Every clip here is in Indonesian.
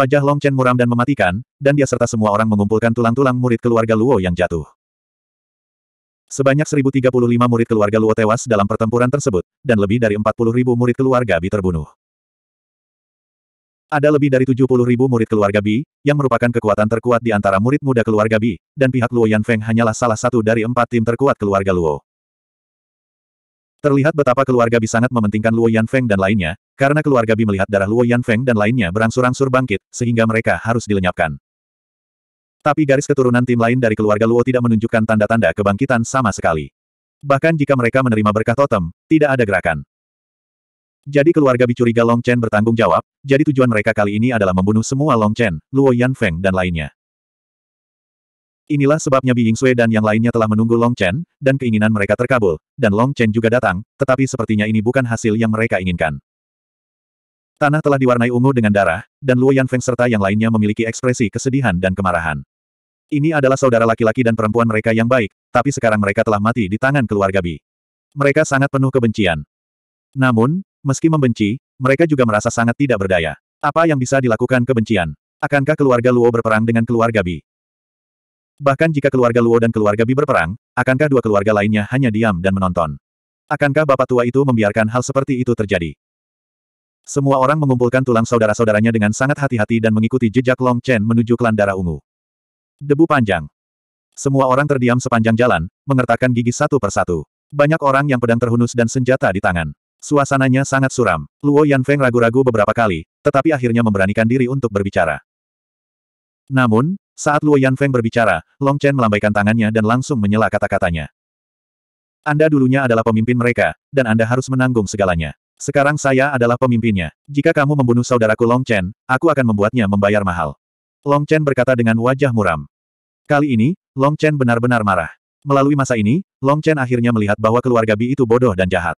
Wajah Long Chen muram dan mematikan, dan dia serta semua orang mengumpulkan tulang-tulang murid keluarga Luo yang jatuh. Sebanyak 1035 murid keluarga Luo tewas dalam pertempuran tersebut, dan lebih dari 40.000 murid keluarga Bi terbunuh. Ada lebih dari 70.000 murid keluarga Bi, yang merupakan kekuatan terkuat di antara murid muda keluarga Bi, dan pihak Luo Yanfeng hanyalah salah satu dari empat tim terkuat keluarga Luo. Terlihat betapa keluarga Bi sangat mementingkan Luo Yanfeng dan lainnya, karena keluarga Bi melihat darah Luo Yanfeng dan lainnya berangsur-angsur bangkit, sehingga mereka harus dilenyapkan. Tapi garis keturunan tim lain dari keluarga Luo tidak menunjukkan tanda-tanda kebangkitan sama sekali. Bahkan jika mereka menerima berkah totem, tidak ada gerakan. Jadi keluarga Bi curiga Long Chen bertanggung jawab, jadi tujuan mereka kali ini adalah membunuh semua Long Chen, Luo Yanfeng dan lainnya. Inilah sebabnya Bing Sui dan yang lainnya telah menunggu Long Chen, dan keinginan mereka terkabul, dan Long Chen juga datang, tetapi sepertinya ini bukan hasil yang mereka inginkan. Tanah telah diwarnai ungu dengan darah, dan Luo Yanfeng serta yang lainnya memiliki ekspresi kesedihan dan kemarahan. Ini adalah saudara laki-laki dan perempuan mereka yang baik, tapi sekarang mereka telah mati di tangan keluarga Bi. Mereka sangat penuh kebencian. Namun, meski membenci, mereka juga merasa sangat tidak berdaya. Apa yang bisa dilakukan kebencian? Akankah keluarga Luo berperang dengan keluarga Bi? Bahkan jika keluarga Luo dan keluarga Bi berperang, akankah dua keluarga lainnya hanya diam dan menonton? Akankah bapak tua itu membiarkan hal seperti itu terjadi? Semua orang mengumpulkan tulang saudara-saudaranya dengan sangat hati-hati dan mengikuti jejak Long Chen menuju klan darah ungu. Debu panjang. Semua orang terdiam sepanjang jalan, mengertakkan gigi satu persatu. Banyak orang yang pedang terhunus dan senjata di tangan. Suasananya sangat suram. Luo Yan Feng ragu-ragu beberapa kali, tetapi akhirnya memberanikan diri untuk berbicara. Namun, saat Luo Yanfeng berbicara, Long Chen melambaikan tangannya dan langsung menyela kata-katanya. Anda dulunya adalah pemimpin mereka, dan Anda harus menanggung segalanya. Sekarang saya adalah pemimpinnya. Jika kamu membunuh saudaraku Long Chen, aku akan membuatnya membayar mahal. Long Chen berkata dengan wajah muram. Kali ini, Long Chen benar-benar marah. Melalui masa ini, Long Chen akhirnya melihat bahwa keluarga Bi itu bodoh dan jahat.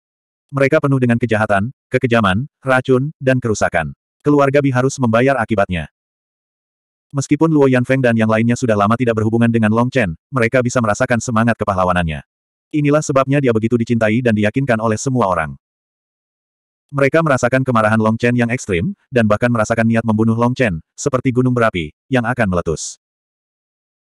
Mereka penuh dengan kejahatan, kekejaman, racun, dan kerusakan. Keluarga Bi harus membayar akibatnya. Meskipun Luo Yanfeng dan yang lainnya sudah lama tidak berhubungan dengan Long Chen, mereka bisa merasakan semangat kepahlawanannya. Inilah sebabnya dia begitu dicintai dan diyakinkan oleh semua orang. Mereka merasakan kemarahan Long Chen yang ekstrim, dan bahkan merasakan niat membunuh Long Chen, seperti gunung berapi, yang akan meletus.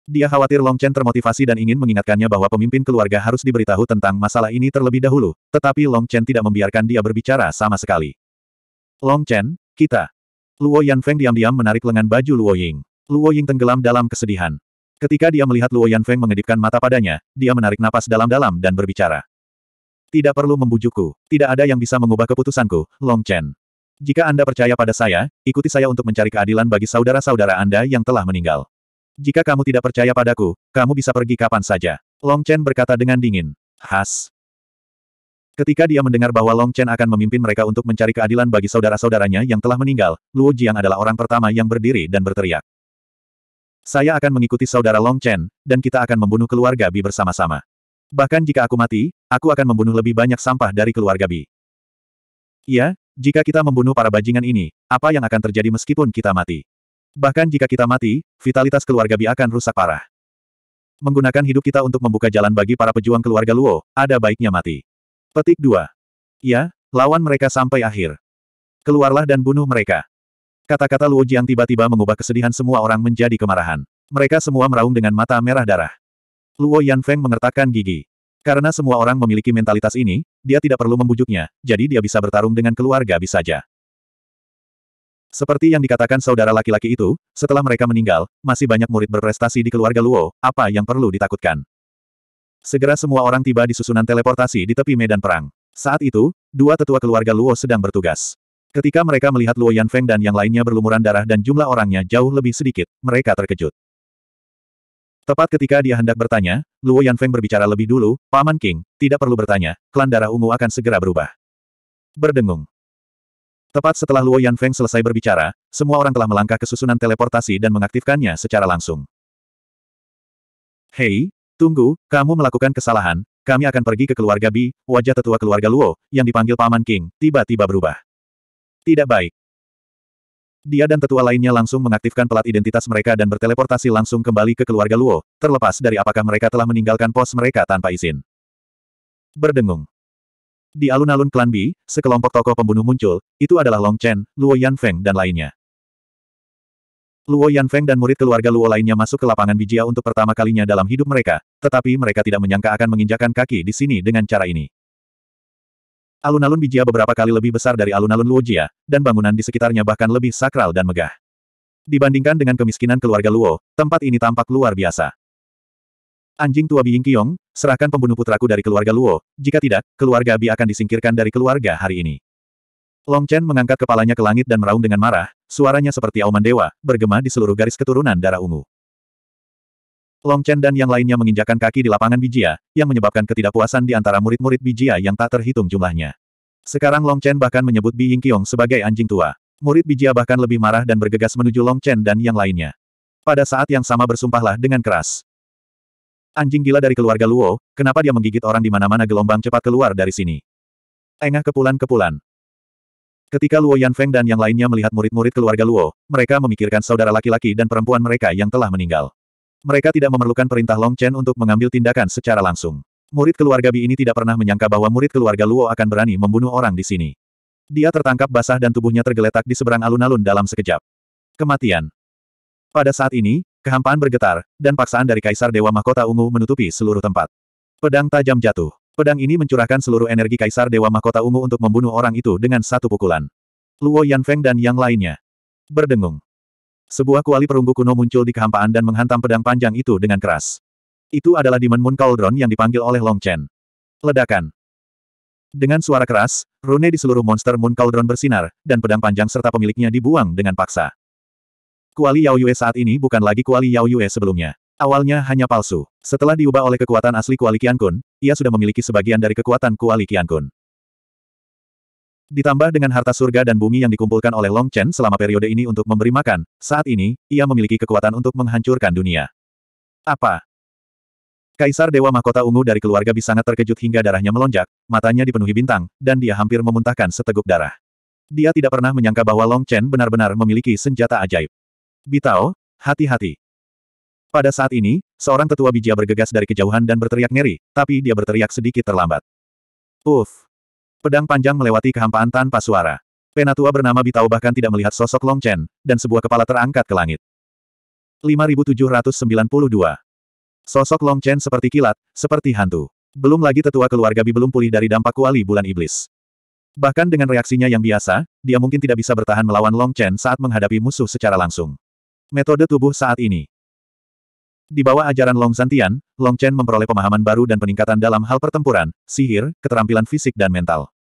Dia khawatir Long Chen termotivasi dan ingin mengingatkannya bahwa pemimpin keluarga harus diberitahu tentang masalah ini terlebih dahulu, tetapi Long Chen tidak membiarkan dia berbicara sama sekali. Long Chen, kita. Luo Yanfeng diam-diam menarik lengan baju Luo Ying. Luo Ying tenggelam dalam kesedihan. Ketika dia melihat Luo Yan Feng mengedipkan mata padanya, dia menarik napas dalam-dalam dan berbicara. Tidak perlu membujukku, tidak ada yang bisa mengubah keputusanku, Long Chen. Jika Anda percaya pada saya, ikuti saya untuk mencari keadilan bagi saudara-saudara Anda yang telah meninggal. Jika kamu tidak percaya padaku, kamu bisa pergi kapan saja. Long Chen berkata dengan dingin. Has. Ketika dia mendengar bahwa Long Chen akan memimpin mereka untuk mencari keadilan bagi saudara-saudaranya yang telah meninggal, Luo Jiang adalah orang pertama yang berdiri dan berteriak. Saya akan mengikuti saudara Long Chen, dan kita akan membunuh keluarga Bi bersama-sama. Bahkan jika aku mati, aku akan membunuh lebih banyak sampah dari keluarga Bi. Iya, jika kita membunuh para bajingan ini, apa yang akan terjadi meskipun kita mati? Bahkan jika kita mati, vitalitas keluarga Bi akan rusak parah. Menggunakan hidup kita untuk membuka jalan bagi para pejuang keluarga Luo, ada baiknya mati. Petik 2. Ya, lawan mereka sampai akhir. Keluarlah dan bunuh mereka. Kata-kata Luo Jiang tiba-tiba mengubah kesedihan semua orang menjadi kemarahan. Mereka semua meraung dengan mata merah darah. Luo Feng mengertakkan gigi. Karena semua orang memiliki mentalitas ini, dia tidak perlu membujuknya, jadi dia bisa bertarung dengan keluarga bisa saja. Seperti yang dikatakan saudara laki-laki itu, setelah mereka meninggal, masih banyak murid berprestasi di keluarga Luo, apa yang perlu ditakutkan? Segera semua orang tiba di susunan teleportasi di tepi medan perang. Saat itu, dua tetua keluarga Luo sedang bertugas. Ketika mereka melihat Luo Yanfeng dan yang lainnya berlumuran darah dan jumlah orangnya jauh lebih sedikit, mereka terkejut. Tepat ketika dia hendak bertanya, Luo Yanfeng berbicara lebih dulu, Paman King, tidak perlu bertanya, klan darah ungu akan segera berubah. Berdengung. Tepat setelah Luo Yanfeng selesai berbicara, semua orang telah melangkah ke susunan teleportasi dan mengaktifkannya secara langsung. Hei, tunggu, kamu melakukan kesalahan, kami akan pergi ke keluarga Bi, wajah tetua keluarga Luo, yang dipanggil Paman King, tiba-tiba berubah. Tidak baik. Dia dan tetua lainnya langsung mengaktifkan pelat identitas mereka dan berteleportasi langsung kembali ke keluarga Luo, terlepas dari apakah mereka telah meninggalkan pos mereka tanpa izin. Berdengung. Di alun-alun klan Bi, sekelompok tokoh pembunuh muncul, itu adalah Long Chen, Luo Yanfeng dan lainnya. Luo Yanfeng dan murid keluarga Luo lainnya masuk ke lapangan bijia untuk pertama kalinya dalam hidup mereka, tetapi mereka tidak menyangka akan menginjakan kaki di sini dengan cara ini. Alun-alun Bijia beberapa kali lebih besar dari alun-alun Luojia, dan bangunan di sekitarnya bahkan lebih sakral dan megah. Dibandingkan dengan kemiskinan keluarga Luo, tempat ini tampak luar biasa. Anjing tua Biing Kiong, serahkan pembunuh putraku dari keluarga Luo, jika tidak, keluarga Bi akan disingkirkan dari keluarga hari ini. Long Chen mengangkat kepalanya ke langit dan meraung dengan marah, suaranya seperti auman dewa, bergema di seluruh garis keturunan darah ungu. Long Chen dan yang lainnya menginjakan kaki di lapangan Bijia, yang menyebabkan ketidakpuasan di antara murid-murid Bijia yang tak terhitung jumlahnya. Sekarang Long Chen bahkan menyebut Bi Yingqiong sebagai anjing tua. Murid Bijia bahkan lebih marah dan bergegas menuju Long Chen dan yang lainnya. Pada saat yang sama bersumpahlah dengan keras. Anjing gila dari keluarga Luo, kenapa dia menggigit orang di mana-mana gelombang cepat keluar dari sini? Engah kepulan-kepulan. Ketika Luo Yanfeng dan yang lainnya melihat murid-murid keluarga Luo, mereka memikirkan saudara laki-laki dan perempuan mereka yang telah meninggal. Mereka tidak memerlukan perintah Long Chen untuk mengambil tindakan secara langsung. Murid keluarga Bi ini tidak pernah menyangka bahwa murid keluarga Luo akan berani membunuh orang di sini. Dia tertangkap basah dan tubuhnya tergeletak di seberang alun-alun dalam sekejap. Kematian. Pada saat ini, kehampaan bergetar, dan paksaan dari Kaisar Dewa Mahkota Ungu menutupi seluruh tempat. Pedang tajam jatuh. Pedang ini mencurahkan seluruh energi Kaisar Dewa Mahkota Ungu untuk membunuh orang itu dengan satu pukulan. Luo Yanfeng dan yang lainnya. Berdengung. Sebuah kuali perunggu kuno muncul di kehampaan dan menghantam pedang panjang itu dengan keras. Itu adalah Demon Moon Cauldron yang dipanggil oleh Long Chen. Ledakan. Dengan suara keras, rune di seluruh monster Moon Cauldron bersinar, dan pedang panjang serta pemiliknya dibuang dengan paksa. Kuali Yao Yue saat ini bukan lagi kuali Yao Yue sebelumnya. Awalnya hanya palsu. Setelah diubah oleh kekuatan asli kuali Qiankun, ia sudah memiliki sebagian dari kekuatan kuali Qiankun. Ditambah dengan harta surga dan bumi yang dikumpulkan oleh Long Chen selama periode ini untuk memberi makan, saat ini, ia memiliki kekuatan untuk menghancurkan dunia. Apa? Kaisar Dewa Mahkota Ungu dari keluarga sangat terkejut hingga darahnya melonjak, matanya dipenuhi bintang, dan dia hampir memuntahkan seteguk darah. Dia tidak pernah menyangka bahwa Long Chen benar-benar memiliki senjata ajaib. Bitao, hati-hati. Pada saat ini, seorang tetua Bijia bergegas dari kejauhan dan berteriak ngeri, tapi dia berteriak sedikit terlambat. Uff, Pedang panjang melewati kehampaan tanpa suara. Penatua bernama Bitao bahkan tidak melihat sosok Long Chen, dan sebuah kepala terangkat ke langit. 5792. Sosok Long Chen seperti kilat, seperti hantu. Belum lagi tetua keluarga Bi belum pulih dari dampak kuali bulan iblis. Bahkan dengan reaksinya yang biasa, dia mungkin tidak bisa bertahan melawan Long Chen saat menghadapi musuh secara langsung. Metode tubuh saat ini. Di bawah ajaran Long Zantian, Long Chen memperoleh pemahaman baru dan peningkatan dalam hal pertempuran, sihir, keterampilan fisik dan mental.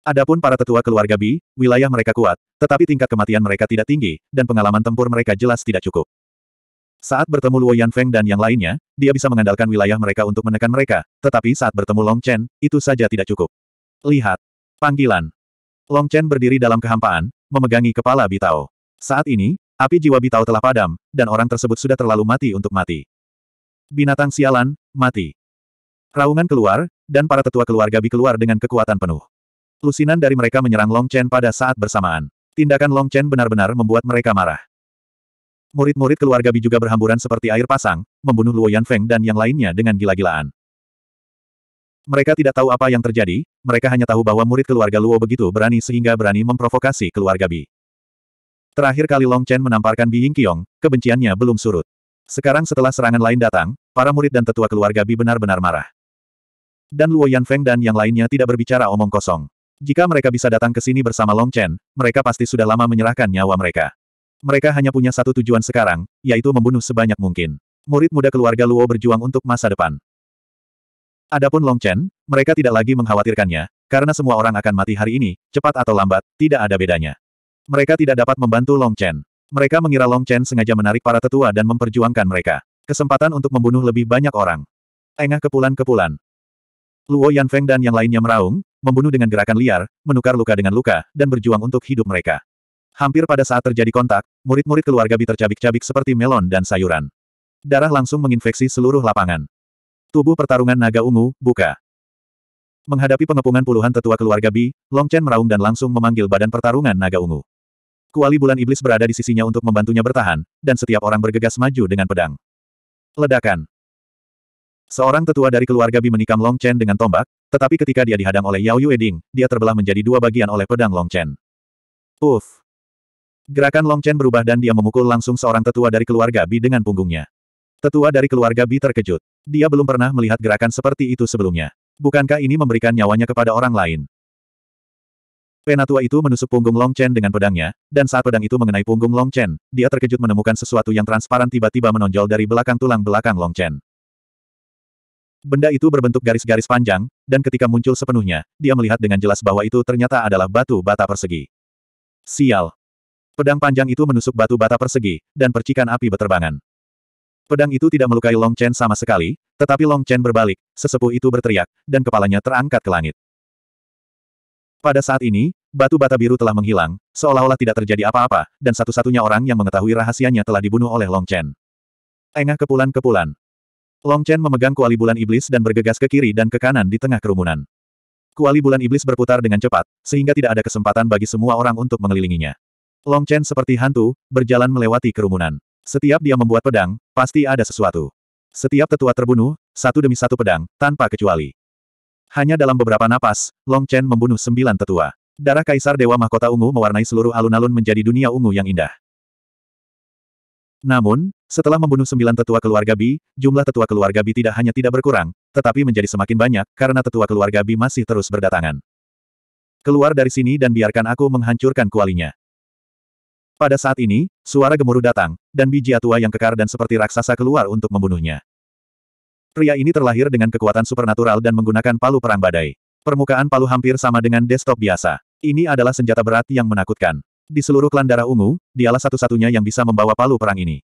Adapun para tetua keluarga Bi, wilayah mereka kuat, tetapi tingkat kematian mereka tidak tinggi, dan pengalaman tempur mereka jelas tidak cukup. Saat bertemu Luo Yanfeng dan yang lainnya, dia bisa mengandalkan wilayah mereka untuk menekan mereka, tetapi saat bertemu Long Chen, itu saja tidak cukup. Lihat. Panggilan. Long Chen berdiri dalam kehampaan, memegangi kepala Bitao. Saat ini, api jiwa Bitao telah padam, dan orang tersebut sudah terlalu mati untuk mati. Binatang sialan, mati. Raungan keluar, dan para tetua keluarga Bi keluar dengan kekuatan penuh. Lusinan dari mereka menyerang Long Chen pada saat bersamaan. Tindakan Long Chen benar-benar membuat mereka marah. Murid-murid keluarga Bi juga berhamburan seperti air pasang, membunuh Luo Yanfeng dan yang lainnya dengan gila-gilaan. Mereka tidak tahu apa yang terjadi, mereka hanya tahu bahwa murid keluarga Luo begitu berani sehingga berani memprovokasi keluarga Bi. Terakhir kali Long Chen menamparkan Bi Yingqiong, kebenciannya belum surut. Sekarang setelah serangan lain datang, para murid dan tetua keluarga Bi benar-benar marah. Dan Luo Yanfeng dan yang lainnya tidak berbicara omong kosong. Jika mereka bisa datang ke sini bersama Long Chen, mereka pasti sudah lama menyerahkan nyawa mereka. Mereka hanya punya satu tujuan sekarang, yaitu membunuh sebanyak mungkin. Murid muda keluarga Luo berjuang untuk masa depan. Adapun Long Chen, mereka tidak lagi mengkhawatirkannya, karena semua orang akan mati hari ini, cepat atau lambat, tidak ada bedanya. Mereka tidak dapat membantu Long Chen. Mereka mengira Long Chen sengaja menarik para tetua dan memperjuangkan mereka. Kesempatan untuk membunuh lebih banyak orang. Engah kepulan-kepulan. Luo Yanfeng dan yang lainnya meraung, membunuh dengan gerakan liar, menukar luka dengan luka, dan berjuang untuk hidup mereka. Hampir pada saat terjadi kontak, murid-murid keluarga Bi tercabik-cabik seperti melon dan sayuran. Darah langsung menginfeksi seluruh lapangan. Tubuh pertarungan naga ungu, buka. Menghadapi pengepungan puluhan tetua keluarga Bi, Long Chen meraung dan langsung memanggil badan pertarungan naga ungu. Kuali bulan iblis berada di sisinya untuk membantunya bertahan, dan setiap orang bergegas maju dengan pedang. Ledakan. Seorang tetua dari keluarga Bi menikam Long Chen dengan tombak, tetapi ketika dia dihadang oleh Yao Yueding, dia terbelah menjadi dua bagian oleh pedang Long Chen. Uff! Gerakan Long Chen berubah dan dia memukul langsung seorang tetua dari keluarga Bi dengan punggungnya. Tetua dari keluarga Bi terkejut. Dia belum pernah melihat gerakan seperti itu sebelumnya. Bukankah ini memberikan nyawanya kepada orang lain? Penatua itu menusuk punggung Long Chen dengan pedangnya, dan saat pedang itu mengenai punggung Long Chen, dia terkejut menemukan sesuatu yang transparan tiba-tiba menonjol dari belakang tulang belakang Long Chen. Benda itu berbentuk garis-garis panjang, dan ketika muncul sepenuhnya, dia melihat dengan jelas bahwa itu ternyata adalah batu bata persegi. Sial. Pedang panjang itu menusuk batu bata persegi, dan percikan api beterbangan. Pedang itu tidak melukai Long Chen sama sekali, tetapi Long Chen berbalik, sesepuh itu berteriak, dan kepalanya terangkat ke langit. Pada saat ini, batu bata biru telah menghilang, seolah-olah tidak terjadi apa-apa, dan satu-satunya orang yang mengetahui rahasianya telah dibunuh oleh Long Chen. Engah kepulan-kepulan. Long Chen memegang kuali bulan iblis dan bergegas ke kiri dan ke kanan di tengah kerumunan. Kuali bulan iblis berputar dengan cepat, sehingga tidak ada kesempatan bagi semua orang untuk mengelilinginya. Long Chen seperti hantu, berjalan melewati kerumunan. Setiap dia membuat pedang, pasti ada sesuatu. Setiap tetua terbunuh, satu demi satu pedang, tanpa kecuali. Hanya dalam beberapa napas, Long Chen membunuh sembilan tetua. Darah Kaisar Dewa Mahkota Ungu mewarnai seluruh alun-alun menjadi dunia ungu yang indah. Namun, setelah membunuh sembilan tetua keluarga Bi, jumlah tetua keluarga Bi tidak hanya tidak berkurang, tetapi menjadi semakin banyak, karena tetua keluarga Bi masih terus berdatangan. Keluar dari sini dan biarkan aku menghancurkan kualinya. Pada saat ini, suara gemuruh datang, dan biji tua yang kekar dan seperti raksasa keluar untuk membunuhnya. Pria ini terlahir dengan kekuatan supernatural dan menggunakan palu perang badai. Permukaan palu hampir sama dengan desktop biasa. Ini adalah senjata berat yang menakutkan. Di seluruh klan darah ungu, dialah satu-satunya yang bisa membawa palu perang ini.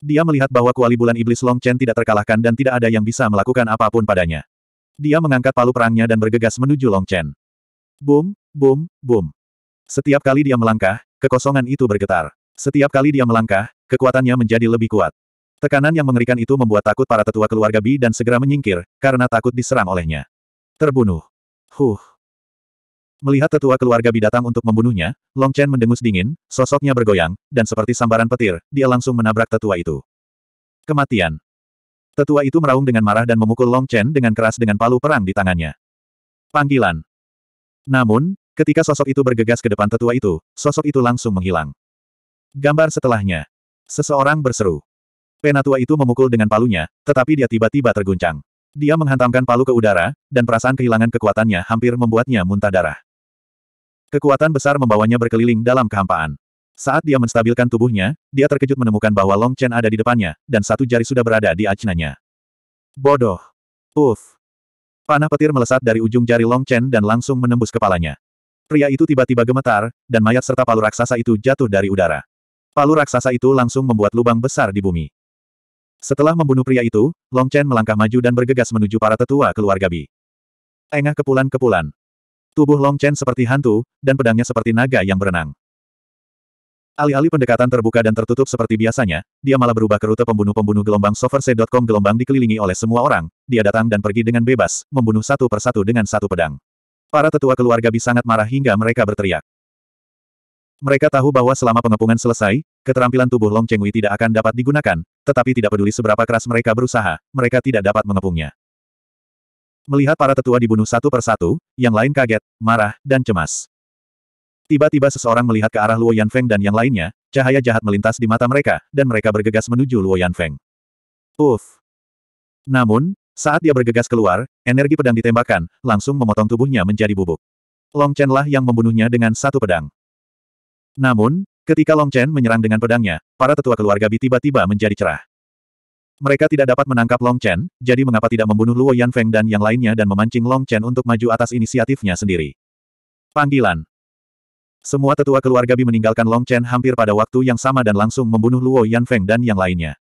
Dia melihat bahwa kuali bulan iblis Long Chen tidak terkalahkan dan tidak ada yang bisa melakukan apapun padanya. Dia mengangkat palu perangnya dan bergegas menuju Long Chen. Boom, boom, boom. Setiap kali dia melangkah, kekosongan itu bergetar. Setiap kali dia melangkah, kekuatannya menjadi lebih kuat. Tekanan yang mengerikan itu membuat takut para tetua keluarga Bi dan segera menyingkir, karena takut diserang olehnya. Terbunuh. Huh. Melihat tetua keluarga bidatang untuk membunuhnya, Long Chen mendengus dingin, sosoknya bergoyang, dan seperti sambaran petir, dia langsung menabrak tetua itu. Kematian. Tetua itu meraung dengan marah dan memukul Long Chen dengan keras dengan palu perang di tangannya. Panggilan. Namun, ketika sosok itu bergegas ke depan tetua itu, sosok itu langsung menghilang. Gambar setelahnya. Seseorang berseru. Penatua itu memukul dengan palunya, tetapi dia tiba-tiba terguncang. Dia menghantamkan palu ke udara, dan perasaan kehilangan kekuatannya hampir membuatnya muntah darah. Kekuatan besar membawanya berkeliling dalam kehampaan. Saat dia menstabilkan tubuhnya, dia terkejut menemukan bahwa Long Chen ada di depannya, dan satu jari sudah berada di ajnanya. Bodoh. Uff. Panah petir melesat dari ujung jari Long Chen dan langsung menembus kepalanya. Pria itu tiba-tiba gemetar, dan mayat serta palu raksasa itu jatuh dari udara. Palu raksasa itu langsung membuat lubang besar di bumi. Setelah membunuh pria itu, Long Chen melangkah maju dan bergegas menuju para tetua keluarga Bi. Engah kepulan-kepulan. Tubuh Long Chen seperti hantu, dan pedangnya seperti naga yang berenang. Alih-alih pendekatan terbuka dan tertutup seperti biasanya, dia malah berubah ke rute pembunuh-pembunuh gelombang soverse.com gelombang dikelilingi oleh semua orang, dia datang dan pergi dengan bebas, membunuh satu persatu dengan satu pedang. Para tetua keluarga bisa sangat marah hingga mereka berteriak. Mereka tahu bahwa selama pengepungan selesai, keterampilan tubuh Long Cheng Wei tidak akan dapat digunakan, tetapi tidak peduli seberapa keras mereka berusaha, mereka tidak dapat mengepungnya. Melihat para tetua dibunuh satu persatu, yang lain kaget, marah, dan cemas. Tiba-tiba seseorang melihat ke arah Luo Yanfeng dan yang lainnya, cahaya jahat melintas di mata mereka, dan mereka bergegas menuju Luo Yanfeng. Uff! Namun, saat dia bergegas keluar, energi pedang ditembakkan, langsung memotong tubuhnya menjadi bubuk. Long Chen lah yang membunuhnya dengan satu pedang. Namun, ketika Long Chen menyerang dengan pedangnya, para tetua keluarga Bi tiba-tiba menjadi cerah. Mereka tidak dapat menangkap Long Chen, jadi mengapa tidak membunuh Luo Yanfeng dan yang lainnya dan memancing Long Chen untuk maju atas inisiatifnya sendiri. Panggilan Semua tetua keluarga Bi meninggalkan Long Chen hampir pada waktu yang sama dan langsung membunuh Luo Yanfeng dan yang lainnya.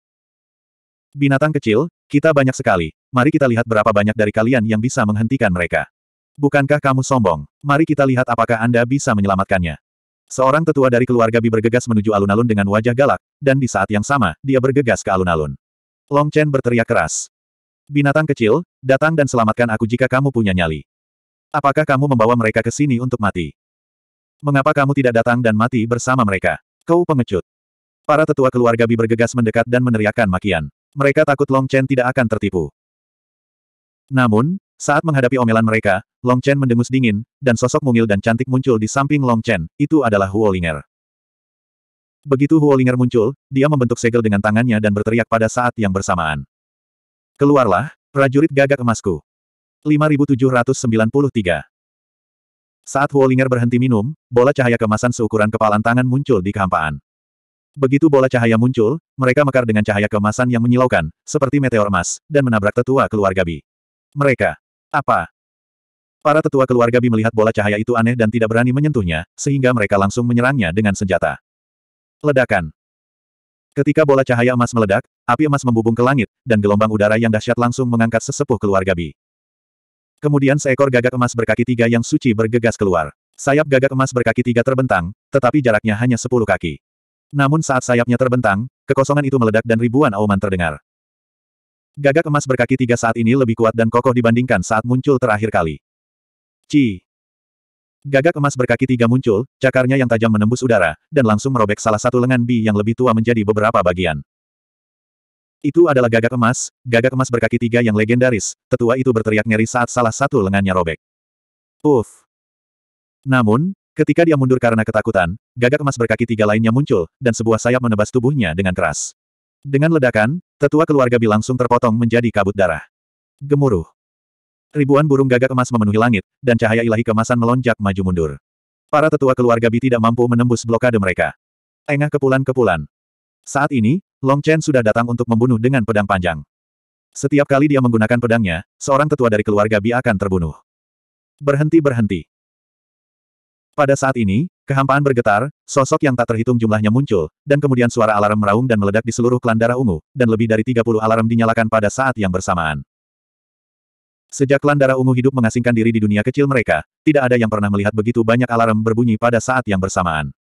Binatang kecil, kita banyak sekali. Mari kita lihat berapa banyak dari kalian yang bisa menghentikan mereka. Bukankah kamu sombong? Mari kita lihat apakah Anda bisa menyelamatkannya. Seorang tetua dari keluarga Bi bergegas menuju alun-alun dengan wajah galak, dan di saat yang sama, dia bergegas ke alun-alun. Long Chen berteriak keras. Binatang kecil, datang dan selamatkan aku jika kamu punya nyali. Apakah kamu membawa mereka ke sini untuk mati? Mengapa kamu tidak datang dan mati bersama mereka? Kau pengecut. Para tetua keluarga Bi bergegas mendekat dan meneriakkan makian. Mereka takut Long Chen tidak akan tertipu. Namun, saat menghadapi omelan mereka, Long Chen mendengus dingin, dan sosok mungil dan cantik muncul di samping Long Chen, itu adalah Huolinger. Begitu Huolinger muncul, dia membentuk segel dengan tangannya dan berteriak pada saat yang bersamaan. Keluarlah, prajurit gagak emasku. 5793 Saat Huolinger berhenti minum, bola cahaya kemasan seukuran kepalan tangan muncul di kehampaan. Begitu bola cahaya muncul, mereka mekar dengan cahaya kemasan yang menyilaukan, seperti meteor emas, dan menabrak tetua keluarga Bi. Mereka. Apa? Para tetua keluarga Bi melihat bola cahaya itu aneh dan tidak berani menyentuhnya, sehingga mereka langsung menyerangnya dengan senjata. Ledakan. Ketika bola cahaya emas meledak, api emas membubung ke langit, dan gelombang udara yang dahsyat langsung mengangkat sesepuh keluarga Bi. Kemudian seekor gagak emas berkaki tiga yang suci bergegas keluar. Sayap gagak emas berkaki tiga terbentang, tetapi jaraknya hanya sepuluh kaki. Namun saat sayapnya terbentang, kekosongan itu meledak dan ribuan auman terdengar. Gagak emas berkaki tiga saat ini lebih kuat dan kokoh dibandingkan saat muncul terakhir kali. Cii. Gagak emas berkaki tiga muncul, cakarnya yang tajam menembus udara, dan langsung merobek salah satu lengan Bi yang lebih tua menjadi beberapa bagian. Itu adalah gagak emas, gagak emas berkaki tiga yang legendaris, tetua itu berteriak ngeri saat salah satu lengannya robek. Uff. Namun, ketika dia mundur karena ketakutan, gagak emas berkaki tiga lainnya muncul, dan sebuah sayap menebas tubuhnya dengan keras. Dengan ledakan, tetua keluarga Bi langsung terpotong menjadi kabut darah. Gemuruh. Ribuan burung gagak emas memenuhi langit, dan cahaya ilahi kemasan melonjak maju mundur. Para tetua keluarga Bi tidak mampu menembus blokade mereka. Engah kepulan-kepulan. Saat ini, Long Chen sudah datang untuk membunuh dengan pedang panjang. Setiap kali dia menggunakan pedangnya, seorang tetua dari keluarga Bi akan terbunuh. Berhenti-berhenti. Pada saat ini, kehampaan bergetar, sosok yang tak terhitung jumlahnya muncul, dan kemudian suara alarm meraung dan meledak di seluruh klan darah ungu, dan lebih dari 30 alarm dinyalakan pada saat yang bersamaan. Sejak klan darah ungu hidup mengasingkan diri di dunia kecil mereka, tidak ada yang pernah melihat begitu banyak alarm berbunyi pada saat yang bersamaan.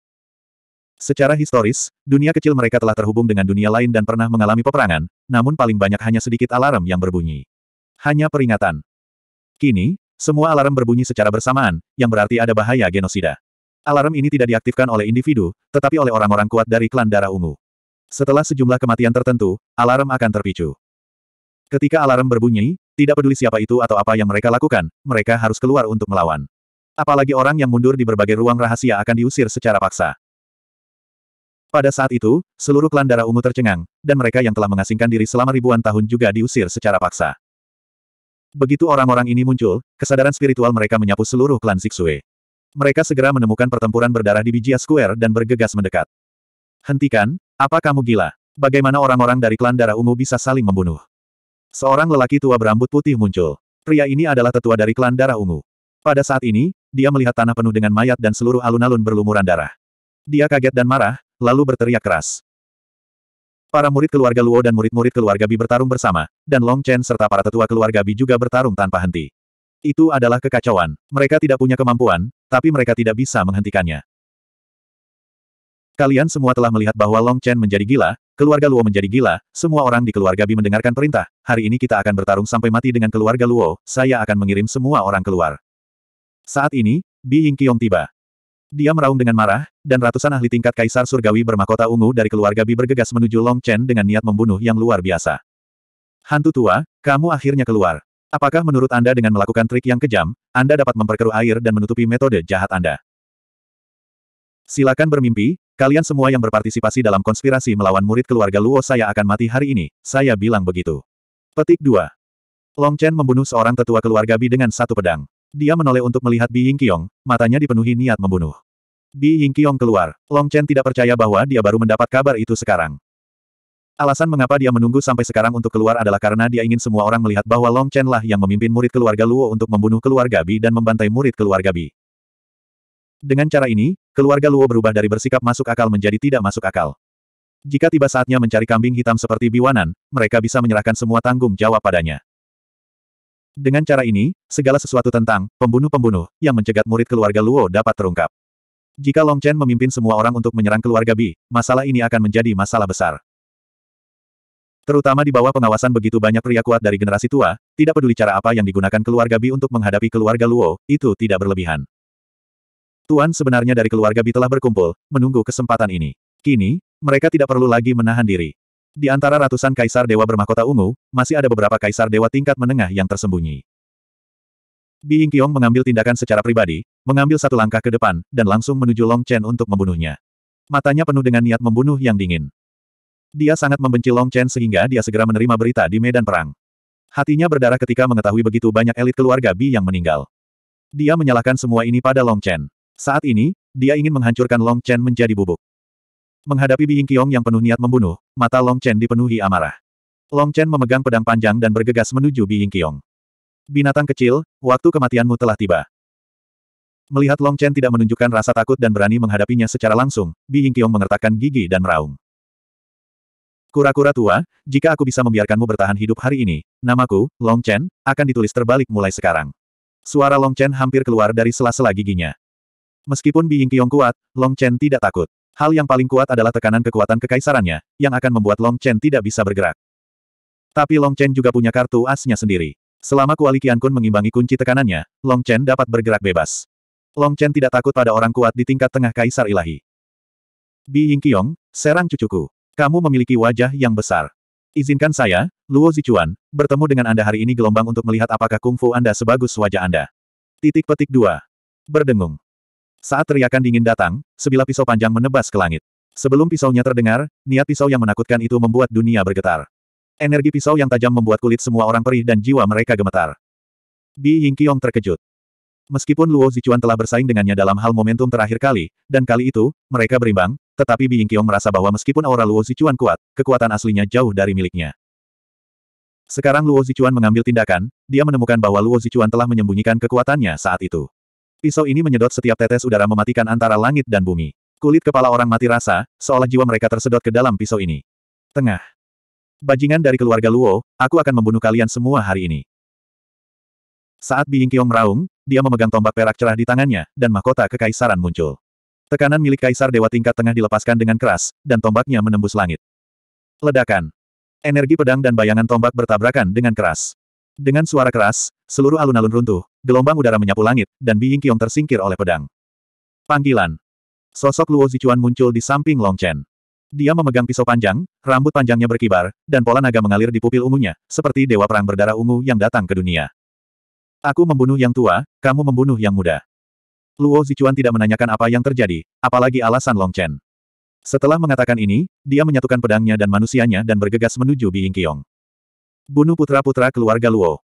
Secara historis, dunia kecil mereka telah terhubung dengan dunia lain dan pernah mengalami peperangan, namun paling banyak hanya sedikit alarm yang berbunyi. Hanya peringatan. Kini, semua alarm berbunyi secara bersamaan, yang berarti ada bahaya genosida. Alarm ini tidak diaktifkan oleh individu, tetapi oleh orang-orang kuat dari klan darah ungu. Setelah sejumlah kematian tertentu, alarm akan terpicu. Ketika alarm berbunyi, tidak peduli siapa itu atau apa yang mereka lakukan, mereka harus keluar untuk melawan. Apalagi orang yang mundur di berbagai ruang rahasia akan diusir secara paksa. Pada saat itu, seluruh klan darah ungu tercengang, dan mereka yang telah mengasingkan diri selama ribuan tahun juga diusir secara paksa. Begitu orang-orang ini muncul, kesadaran spiritual mereka menyapu seluruh klan Sixue. Mereka segera menemukan pertempuran berdarah di Bijia Square dan bergegas mendekat. Hentikan, apa kamu gila? Bagaimana orang-orang dari klan darah ungu bisa saling membunuh? Seorang lelaki tua berambut putih muncul. Pria ini adalah tetua dari klan darah ungu. Pada saat ini, dia melihat tanah penuh dengan mayat dan seluruh alun-alun berlumuran darah. Dia kaget dan marah, lalu berteriak keras. Para murid keluarga Luo dan murid-murid keluarga Bi bertarung bersama, dan Long Chen serta para tetua keluarga Bi juga bertarung tanpa henti. Itu adalah kekacauan. Mereka tidak punya kemampuan, tapi mereka tidak bisa menghentikannya. Kalian semua telah melihat bahwa Long Chen menjadi gila, Keluarga Luo menjadi gila, semua orang di keluarga Bi mendengarkan perintah, hari ini kita akan bertarung sampai mati dengan keluarga Luo, saya akan mengirim semua orang keluar. Saat ini, Bi Yingqiong tiba. Dia meraung dengan marah, dan ratusan ahli tingkat Kaisar Surgawi bermakota ungu dari keluarga Bi bergegas menuju Long Chen dengan niat membunuh yang luar biasa. Hantu tua, kamu akhirnya keluar. Apakah menurut Anda dengan melakukan trik yang kejam, Anda dapat memperkeruh air dan menutupi metode jahat Anda? Silakan bermimpi, Kalian semua yang berpartisipasi dalam konspirasi melawan murid keluarga Luo saya akan mati hari ini, saya bilang begitu. Petik 2. Long Chen membunuh seorang tetua keluarga Bi dengan satu pedang. Dia menoleh untuk melihat Bi Yingqiong, matanya dipenuhi niat membunuh. Bi Yingqiong keluar. Long Chen tidak percaya bahwa dia baru mendapat kabar itu sekarang. Alasan mengapa dia menunggu sampai sekarang untuk keluar adalah karena dia ingin semua orang melihat bahwa Long Chen lah yang memimpin murid keluarga Luo untuk membunuh keluarga Bi dan membantai murid keluarga Bi. Dengan cara ini, Keluarga Luo berubah dari bersikap masuk akal menjadi tidak masuk akal. Jika tiba saatnya mencari kambing hitam seperti biwanan, mereka bisa menyerahkan semua tanggung jawab padanya. Dengan cara ini, segala sesuatu tentang pembunuh-pembunuh yang mencegat murid keluarga Luo dapat terungkap. Jika Long Chen memimpin semua orang untuk menyerang keluarga Bi, masalah ini akan menjadi masalah besar. Terutama di bawah pengawasan begitu banyak pria kuat dari generasi tua, tidak peduli cara apa yang digunakan keluarga Bi untuk menghadapi keluarga Luo, itu tidak berlebihan. Tuan sebenarnya dari keluarga B telah berkumpul, menunggu kesempatan ini. Kini, mereka tidak perlu lagi menahan diri. Di antara ratusan kaisar dewa bermahkota ungu, masih ada beberapa kaisar dewa tingkat menengah yang tersembunyi. Bi Yingqiong mengambil tindakan secara pribadi, mengambil satu langkah ke depan, dan langsung menuju Long Chen untuk membunuhnya. Matanya penuh dengan niat membunuh yang dingin. Dia sangat membenci Long Chen sehingga dia segera menerima berita di medan perang. Hatinya berdarah ketika mengetahui begitu banyak elit keluarga Bi yang meninggal. Dia menyalahkan semua ini pada Long Chen. Saat ini, dia ingin menghancurkan Long Chen menjadi bubuk. Menghadapi Bing Qiong yang penuh niat membunuh, mata Long Chen dipenuhi amarah. Long Chen memegang pedang panjang dan bergegas menuju Bing Qiong. Binatang kecil, waktu kematianmu telah tiba. Melihat Long Chen tidak menunjukkan rasa takut dan berani menghadapinya secara langsung, Bing Qiong mengertakkan gigi dan meraung. Kura-kura tua, jika aku bisa membiarkanmu bertahan hidup hari ini, namaku, Long Chen, akan ditulis terbalik mulai sekarang. Suara Long Chen hampir keluar dari sela-sela giginya. Meskipun Biying Yingqiong kuat, Long Chen tidak takut. Hal yang paling kuat adalah tekanan kekuatan kekaisarannya, yang akan membuat Long Chen tidak bisa bergerak. Tapi Long Chen juga punya kartu asnya sendiri. Selama Kuali Kun mengimbangi kunci tekanannya, Long Chen dapat bergerak bebas. Long Chen tidak takut pada orang kuat di tingkat tengah Kaisar Ilahi. Bi Ying serang cucuku. Kamu memiliki wajah yang besar. Izinkan saya, Luo Zichuan, bertemu dengan Anda hari ini gelombang untuk melihat apakah kungfu Anda sebagus wajah Anda. Titik petik dua. Berdengung. Saat teriakan dingin datang, sebilah pisau panjang menebas ke langit. Sebelum pisaunya terdengar, niat pisau yang menakutkan itu membuat dunia bergetar. Energi pisau yang tajam membuat kulit semua orang perih dan jiwa mereka gemetar. Bi Yingqiong terkejut. Meskipun Luo Zichuan telah bersaing dengannya dalam hal momentum terakhir kali, dan kali itu, mereka berimbang, tetapi Bi Yingqiong merasa bahwa meskipun aura Luo Zichuan kuat, kekuatan aslinya jauh dari miliknya. Sekarang Luo Zichuan mengambil tindakan, dia menemukan bahwa Luo Zichuan telah menyembunyikan kekuatannya saat itu. Pisau ini menyedot setiap tetes udara mematikan antara langit dan bumi. Kulit kepala orang mati rasa, seolah jiwa mereka tersedot ke dalam pisau ini. Tengah. Bajingan dari keluarga Luo, aku akan membunuh kalian semua hari ini. Saat Biing Qiong meraung, dia memegang tombak perak cerah di tangannya, dan mahkota kekaisaran muncul. Tekanan milik kaisar dewa tingkat tengah dilepaskan dengan keras, dan tombaknya menembus langit. Ledakan. Energi pedang dan bayangan tombak bertabrakan dengan keras. Dengan suara keras, seluruh alun-alun runtuh, gelombang udara menyapu langit, dan Biying Qiong tersingkir oleh pedang. Panggilan. Sosok Luo Zichuan muncul di samping Long Chen. Dia memegang pisau panjang, rambut panjangnya berkibar, dan pola naga mengalir di pupil ungunya, seperti dewa perang berdarah ungu yang datang ke dunia. Aku membunuh yang tua, kamu membunuh yang muda. Luo Zichuan tidak menanyakan apa yang terjadi, apalagi alasan Long Chen. Setelah mengatakan ini, dia menyatukan pedangnya dan manusianya dan bergegas menuju Biying Qiong. Bunuh putra-putra keluarga Luo.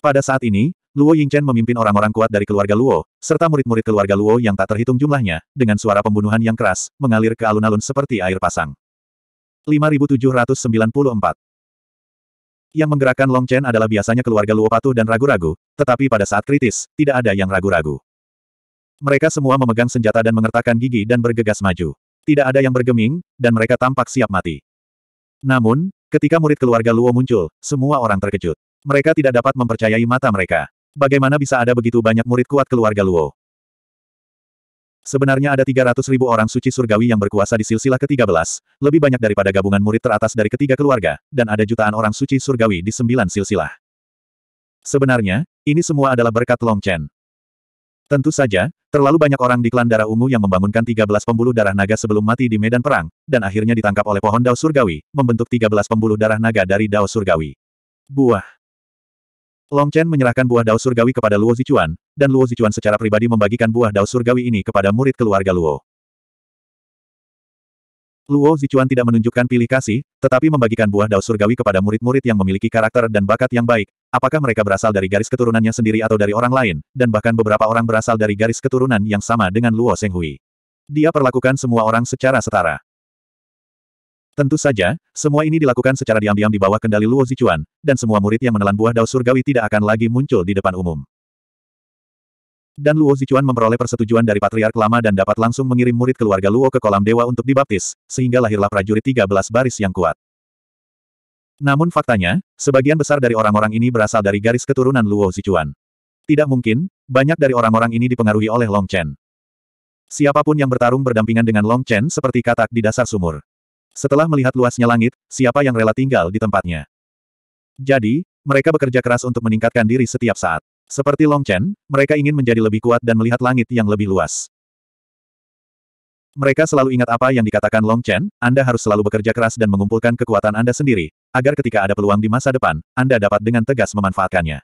Pada saat ini, Luo Yingchen memimpin orang-orang kuat dari keluarga Luo, serta murid-murid keluarga Luo yang tak terhitung jumlahnya, dengan suara pembunuhan yang keras, mengalir ke alun-alun seperti air pasang. 5794 Yang menggerakkan Long Chen adalah biasanya keluarga Luo patuh dan ragu-ragu, tetapi pada saat kritis, tidak ada yang ragu-ragu. Mereka semua memegang senjata dan mengertakkan gigi dan bergegas maju. Tidak ada yang bergeming, dan mereka tampak siap mati. Namun, ketika murid keluarga Luo muncul, semua orang terkejut. Mereka tidak dapat mempercayai mata mereka. Bagaimana bisa ada begitu banyak murid kuat keluarga Luo? Sebenarnya ada 300 ribu orang suci surgawi yang berkuasa di silsilah ke-13, lebih banyak daripada gabungan murid teratas dari ketiga keluarga, dan ada jutaan orang suci surgawi di sembilan silsilah. Sebenarnya, ini semua adalah berkat Long Chen. Tentu saja, terlalu banyak orang di klan darah ungu yang membangunkan 13 pembuluh darah naga sebelum mati di medan perang, dan akhirnya ditangkap oleh pohon Dao Surgawi, membentuk 13 pembuluh darah naga dari Dao Surgawi. Buah Long Chen menyerahkan buah daun surgawi kepada Luo Zichuan, dan Luo Zichuan secara pribadi membagikan buah daun surgawi ini kepada murid keluarga Luo. Luo Zichuan tidak menunjukkan pilih kasih, tetapi membagikan buah daun surgawi kepada murid-murid yang memiliki karakter dan bakat yang baik, apakah mereka berasal dari garis keturunannya sendiri atau dari orang lain, dan bahkan beberapa orang berasal dari garis keturunan yang sama dengan Luo Senghui. Dia perlakukan semua orang secara setara. Tentu saja, semua ini dilakukan secara diam-diam di bawah kendali Luo Zichuan, dan semua murid yang menelan buah dao surgawi tidak akan lagi muncul di depan umum. Dan Luo Zichuan memperoleh persetujuan dari Patriark Lama dan dapat langsung mengirim murid keluarga Luo ke kolam dewa untuk dibaptis, sehingga lahirlah prajurit 13 baris yang kuat. Namun faktanya, sebagian besar dari orang-orang ini berasal dari garis keturunan Luo Zichuan. Tidak mungkin, banyak dari orang-orang ini dipengaruhi oleh Long Chen. Siapapun yang bertarung berdampingan dengan Long Chen seperti katak di dasar sumur. Setelah melihat luasnya langit, siapa yang rela tinggal di tempatnya? Jadi, mereka bekerja keras untuk meningkatkan diri setiap saat. Seperti Long Chen, mereka ingin menjadi lebih kuat dan melihat langit yang lebih luas. Mereka selalu ingat apa yang dikatakan Long Chen, Anda harus selalu bekerja keras dan mengumpulkan kekuatan Anda sendiri, agar ketika ada peluang di masa depan, Anda dapat dengan tegas memanfaatkannya.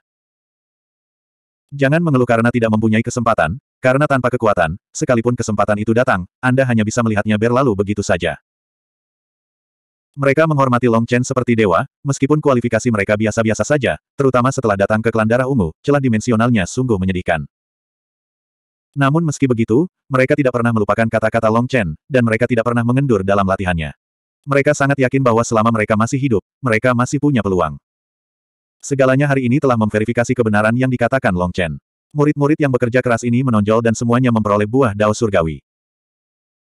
Jangan mengeluh karena tidak mempunyai kesempatan, karena tanpa kekuatan, sekalipun kesempatan itu datang, Anda hanya bisa melihatnya berlalu begitu saja. Mereka menghormati Long Chen seperti dewa, meskipun kualifikasi mereka biasa-biasa saja, terutama setelah datang ke klan darah ungu, celah dimensionalnya sungguh menyedihkan. Namun meski begitu, mereka tidak pernah melupakan kata-kata Long Chen, dan mereka tidak pernah mengendur dalam latihannya. Mereka sangat yakin bahwa selama mereka masih hidup, mereka masih punya peluang. Segalanya hari ini telah memverifikasi kebenaran yang dikatakan Long Chen. Murid-murid yang bekerja keras ini menonjol dan semuanya memperoleh buah dao surgawi.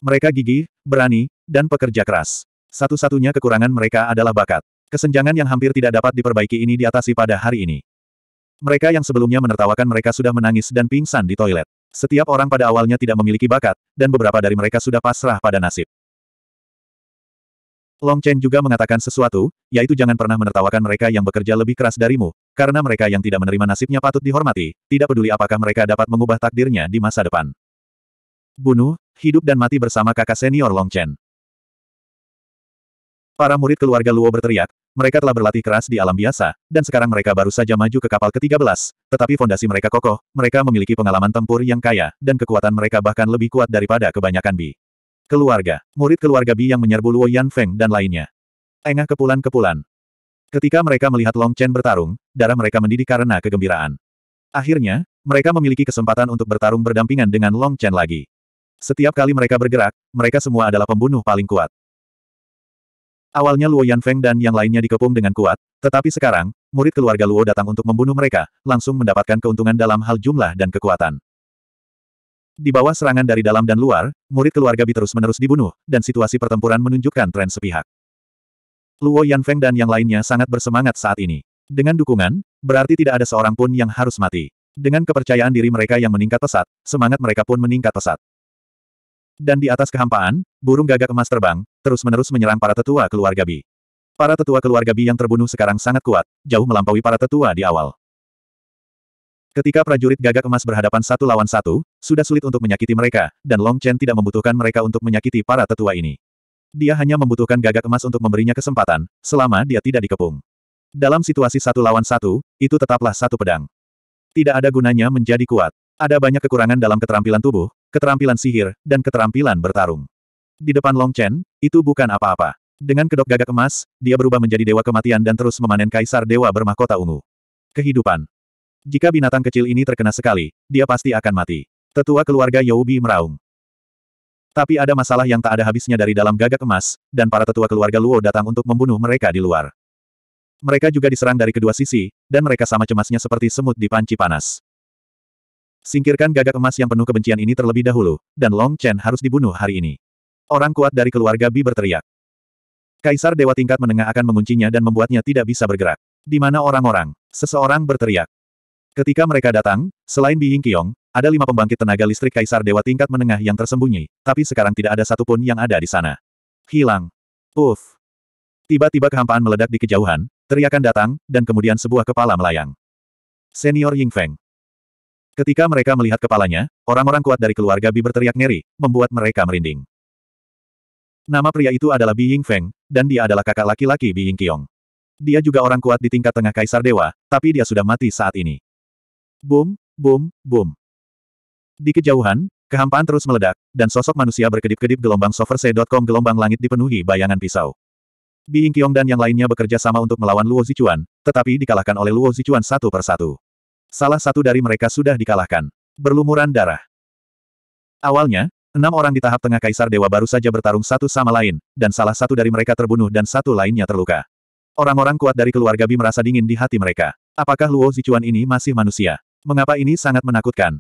Mereka gigih, berani, dan pekerja keras. Satu-satunya kekurangan mereka adalah bakat. Kesenjangan yang hampir tidak dapat diperbaiki ini diatasi pada hari ini. Mereka yang sebelumnya menertawakan mereka sudah menangis dan pingsan di toilet. Setiap orang pada awalnya tidak memiliki bakat, dan beberapa dari mereka sudah pasrah pada nasib. Long Chen juga mengatakan sesuatu, yaitu jangan pernah menertawakan mereka yang bekerja lebih keras darimu, karena mereka yang tidak menerima nasibnya patut dihormati, tidak peduli apakah mereka dapat mengubah takdirnya di masa depan. Bunuh, hidup dan mati bersama kakak senior Long Chen. Para murid keluarga Luo berteriak, mereka telah berlatih keras di alam biasa, dan sekarang mereka baru saja maju ke kapal ke-13. Tetapi fondasi mereka kokoh, mereka memiliki pengalaman tempur yang kaya, dan kekuatan mereka bahkan lebih kuat daripada kebanyakan Bi. Keluarga, murid keluarga Bi yang menyerbu Luo Yan Feng dan lainnya. Engah kepulan-kepulan. Ketika mereka melihat Long Chen bertarung, darah mereka mendidih karena kegembiraan. Akhirnya, mereka memiliki kesempatan untuk bertarung berdampingan dengan Long Chen lagi. Setiap kali mereka bergerak, mereka semua adalah pembunuh paling kuat. Awalnya Luo Yanfeng dan yang lainnya dikepung dengan kuat, tetapi sekarang, murid keluarga Luo datang untuk membunuh mereka, langsung mendapatkan keuntungan dalam hal jumlah dan kekuatan. Di bawah serangan dari dalam dan luar, murid keluarga Bi terus-menerus dibunuh, dan situasi pertempuran menunjukkan tren sepihak. Luo Yanfeng dan yang lainnya sangat bersemangat saat ini. Dengan dukungan, berarti tidak ada seorang pun yang harus mati. Dengan kepercayaan diri mereka yang meningkat pesat, semangat mereka pun meningkat pesat. Dan di atas kehampaan, burung gagak emas terbang, terus-menerus menyerang para tetua keluarga Bi. Para tetua keluarga Bi yang terbunuh sekarang sangat kuat, jauh melampaui para tetua di awal. Ketika prajurit gagak emas berhadapan satu lawan satu, sudah sulit untuk menyakiti mereka, dan Long Chen tidak membutuhkan mereka untuk menyakiti para tetua ini. Dia hanya membutuhkan gagak emas untuk memberinya kesempatan, selama dia tidak dikepung. Dalam situasi satu lawan satu, itu tetaplah satu pedang. Tidak ada gunanya menjadi kuat. Ada banyak kekurangan dalam keterampilan tubuh, keterampilan sihir, dan keterampilan bertarung. Di depan Long Chen, itu bukan apa-apa. Dengan kedok gagak emas, dia berubah menjadi dewa kematian dan terus memanen kaisar dewa bermahkota ungu. Kehidupan. Jika binatang kecil ini terkena sekali, dia pasti akan mati. Tetua keluarga Youbi meraung. Tapi ada masalah yang tak ada habisnya dari dalam gagak emas, dan para tetua keluarga Luo datang untuk membunuh mereka di luar. Mereka juga diserang dari kedua sisi, dan mereka sama cemasnya seperti semut di panci panas. Singkirkan gagak emas yang penuh kebencian ini terlebih dahulu, dan Long Chen harus dibunuh hari ini. Orang kuat dari keluarga Bi berteriak. Kaisar Dewa tingkat menengah akan menguncinya dan membuatnya tidak bisa bergerak. Di mana orang-orang? Seseorang berteriak. Ketika mereka datang, selain Bi Yingqiong, ada lima pembangkit tenaga listrik Kaisar Dewa tingkat menengah yang tersembunyi, tapi sekarang tidak ada satupun yang ada di sana. Hilang. Uff. Tiba-tiba kehampaan meledak di kejauhan, teriakan datang, dan kemudian sebuah kepala melayang. Senior Ying Feng. Ketika mereka melihat kepalanya, orang-orang kuat dari keluarga Bi berteriak ngeri, membuat mereka merinding. Nama pria itu adalah Bi Ying Feng, dan dia adalah kakak laki-laki Bi Ying Qiong. Dia juga orang kuat di tingkat tengah Kaisar Dewa, tapi dia sudah mati saat ini. Boom, boom, boom. Di kejauhan, kehampaan terus meledak, dan sosok manusia berkedip-kedip gelombang soverse.com gelombang langit dipenuhi bayangan pisau. Bi Ying Yingqiong dan yang lainnya bekerja sama untuk melawan Luo Zichuan, tetapi dikalahkan oleh Luo Zichuan satu persatu. Salah satu dari mereka sudah dikalahkan. Berlumuran darah. Awalnya, enam orang di tahap tengah Kaisar Dewa baru saja bertarung satu sama lain, dan salah satu dari mereka terbunuh dan satu lainnya terluka. Orang-orang kuat dari keluarga Bi merasa dingin di hati mereka. Apakah Luo Zichuan ini masih manusia? Mengapa ini sangat menakutkan?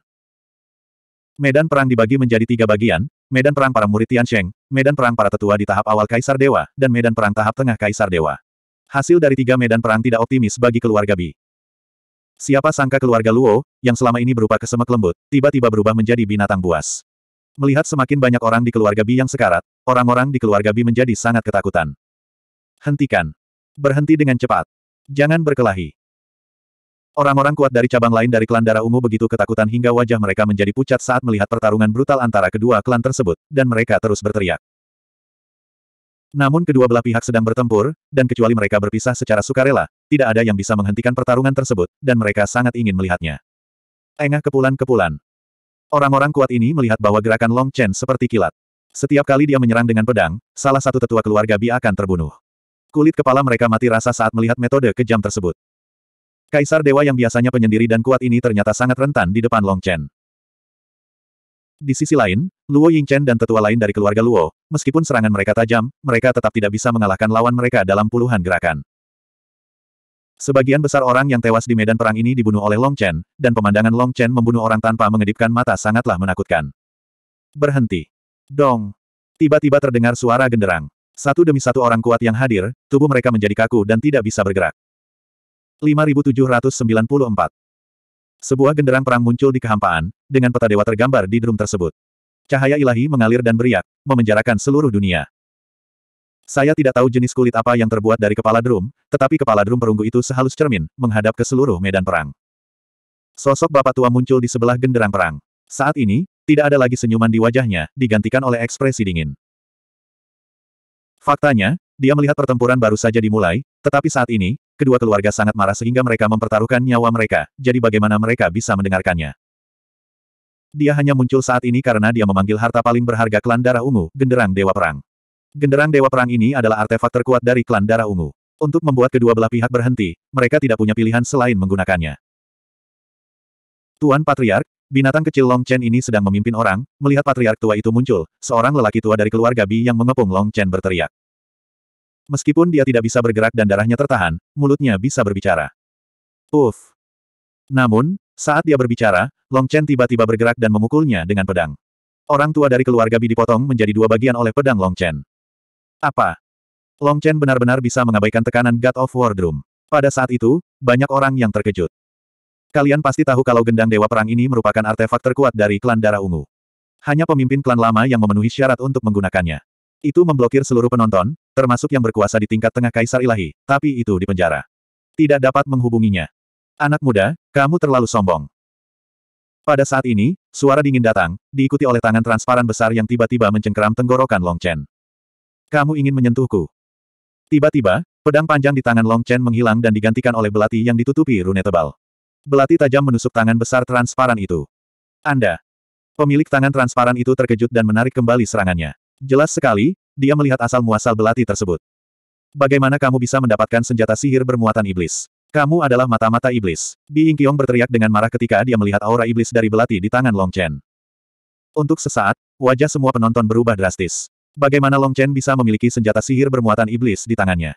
Medan perang dibagi menjadi tiga bagian, medan perang para murid Tiansheng, medan perang para tetua di tahap awal Kaisar Dewa, dan medan perang tahap tengah Kaisar Dewa. Hasil dari tiga medan perang tidak optimis bagi keluarga Bi. Siapa sangka keluarga Luo, yang selama ini berupa kesemek lembut, tiba-tiba berubah menjadi binatang buas. Melihat semakin banyak orang di keluarga Bi yang sekarat, orang-orang di keluarga Bi menjadi sangat ketakutan. Hentikan. Berhenti dengan cepat. Jangan berkelahi. Orang-orang kuat dari cabang lain dari klan darah ungu begitu ketakutan hingga wajah mereka menjadi pucat saat melihat pertarungan brutal antara kedua klan tersebut, dan mereka terus berteriak. Namun kedua belah pihak sedang bertempur, dan kecuali mereka berpisah secara sukarela, tidak ada yang bisa menghentikan pertarungan tersebut, dan mereka sangat ingin melihatnya. Engah kepulan-kepulan. Orang-orang kuat ini melihat bahwa gerakan Long Chen seperti kilat. Setiap kali dia menyerang dengan pedang, salah satu tetua keluarga Bi akan terbunuh. Kulit kepala mereka mati rasa saat melihat metode kejam tersebut. Kaisar Dewa yang biasanya penyendiri dan kuat ini ternyata sangat rentan di depan Long Chen. Di sisi lain, Luo Yingchen dan tetua lain dari keluarga Luo, meskipun serangan mereka tajam, mereka tetap tidak bisa mengalahkan lawan mereka dalam puluhan gerakan. Sebagian besar orang yang tewas di medan perang ini dibunuh oleh Long Chen, dan pemandangan Long Chen membunuh orang tanpa mengedipkan mata sangatlah menakutkan. Berhenti. Dong. Tiba-tiba terdengar suara genderang. Satu demi satu orang kuat yang hadir, tubuh mereka menjadi kaku dan tidak bisa bergerak. 5794 Sebuah genderang perang muncul di kehampaan, dengan peta dewa tergambar di drum tersebut. Cahaya ilahi mengalir dan beriak, memenjarakan seluruh dunia. Saya tidak tahu jenis kulit apa yang terbuat dari kepala drum, tetapi kepala drum perunggu itu sehalus cermin, menghadap ke seluruh medan perang. Sosok bapak tua muncul di sebelah genderang perang. Saat ini, tidak ada lagi senyuman di wajahnya, digantikan oleh ekspresi dingin. Faktanya, dia melihat pertempuran baru saja dimulai, tetapi saat ini, kedua keluarga sangat marah sehingga mereka mempertaruhkan nyawa mereka, jadi bagaimana mereka bisa mendengarkannya. Dia hanya muncul saat ini karena dia memanggil harta paling berharga klan darah ungu, genderang dewa perang. Genderang dewa perang ini adalah artefak terkuat dari klan darah ungu. Untuk membuat kedua belah pihak berhenti, mereka tidak punya pilihan selain menggunakannya. Tuan Patriark, binatang kecil Long Chen ini sedang memimpin orang, melihat Patriark tua itu muncul, seorang lelaki tua dari keluarga Bi yang mengepung Long Chen berteriak. Meskipun dia tidak bisa bergerak dan darahnya tertahan, mulutnya bisa berbicara. Uff. Namun, saat dia berbicara, Long Chen tiba-tiba bergerak dan memukulnya dengan pedang. Orang tua dari keluarga Bi dipotong menjadi dua bagian oleh pedang Long Chen. Apa? Long Chen benar-benar bisa mengabaikan tekanan God of War Drum? Pada saat itu, banyak orang yang terkejut. Kalian pasti tahu kalau gendang Dewa Perang ini merupakan artefak terkuat dari klan Darah Ungu. Hanya pemimpin klan lama yang memenuhi syarat untuk menggunakannya. Itu memblokir seluruh penonton, termasuk yang berkuasa di tingkat tengah Kaisar Ilahi, tapi itu di penjara. Tidak dapat menghubunginya. Anak muda, kamu terlalu sombong. Pada saat ini, suara dingin datang, diikuti oleh tangan transparan besar yang tiba-tiba mencengkeram tenggorokan Long Chen. Kamu ingin menyentuhku. Tiba-tiba, pedang panjang di tangan Long Chen menghilang dan digantikan oleh belati yang ditutupi rune tebal. Belati tajam menusuk tangan besar transparan itu. Anda. Pemilik tangan transparan itu terkejut dan menarik kembali serangannya. Jelas sekali, dia melihat asal-muasal belati tersebut. Bagaimana kamu bisa mendapatkan senjata sihir bermuatan iblis? Kamu adalah mata-mata iblis. Bi Kiong berteriak dengan marah ketika dia melihat aura iblis dari belati di tangan Long Chen. Untuk sesaat, wajah semua penonton berubah drastis. Bagaimana Long Chen bisa memiliki senjata sihir bermuatan iblis di tangannya?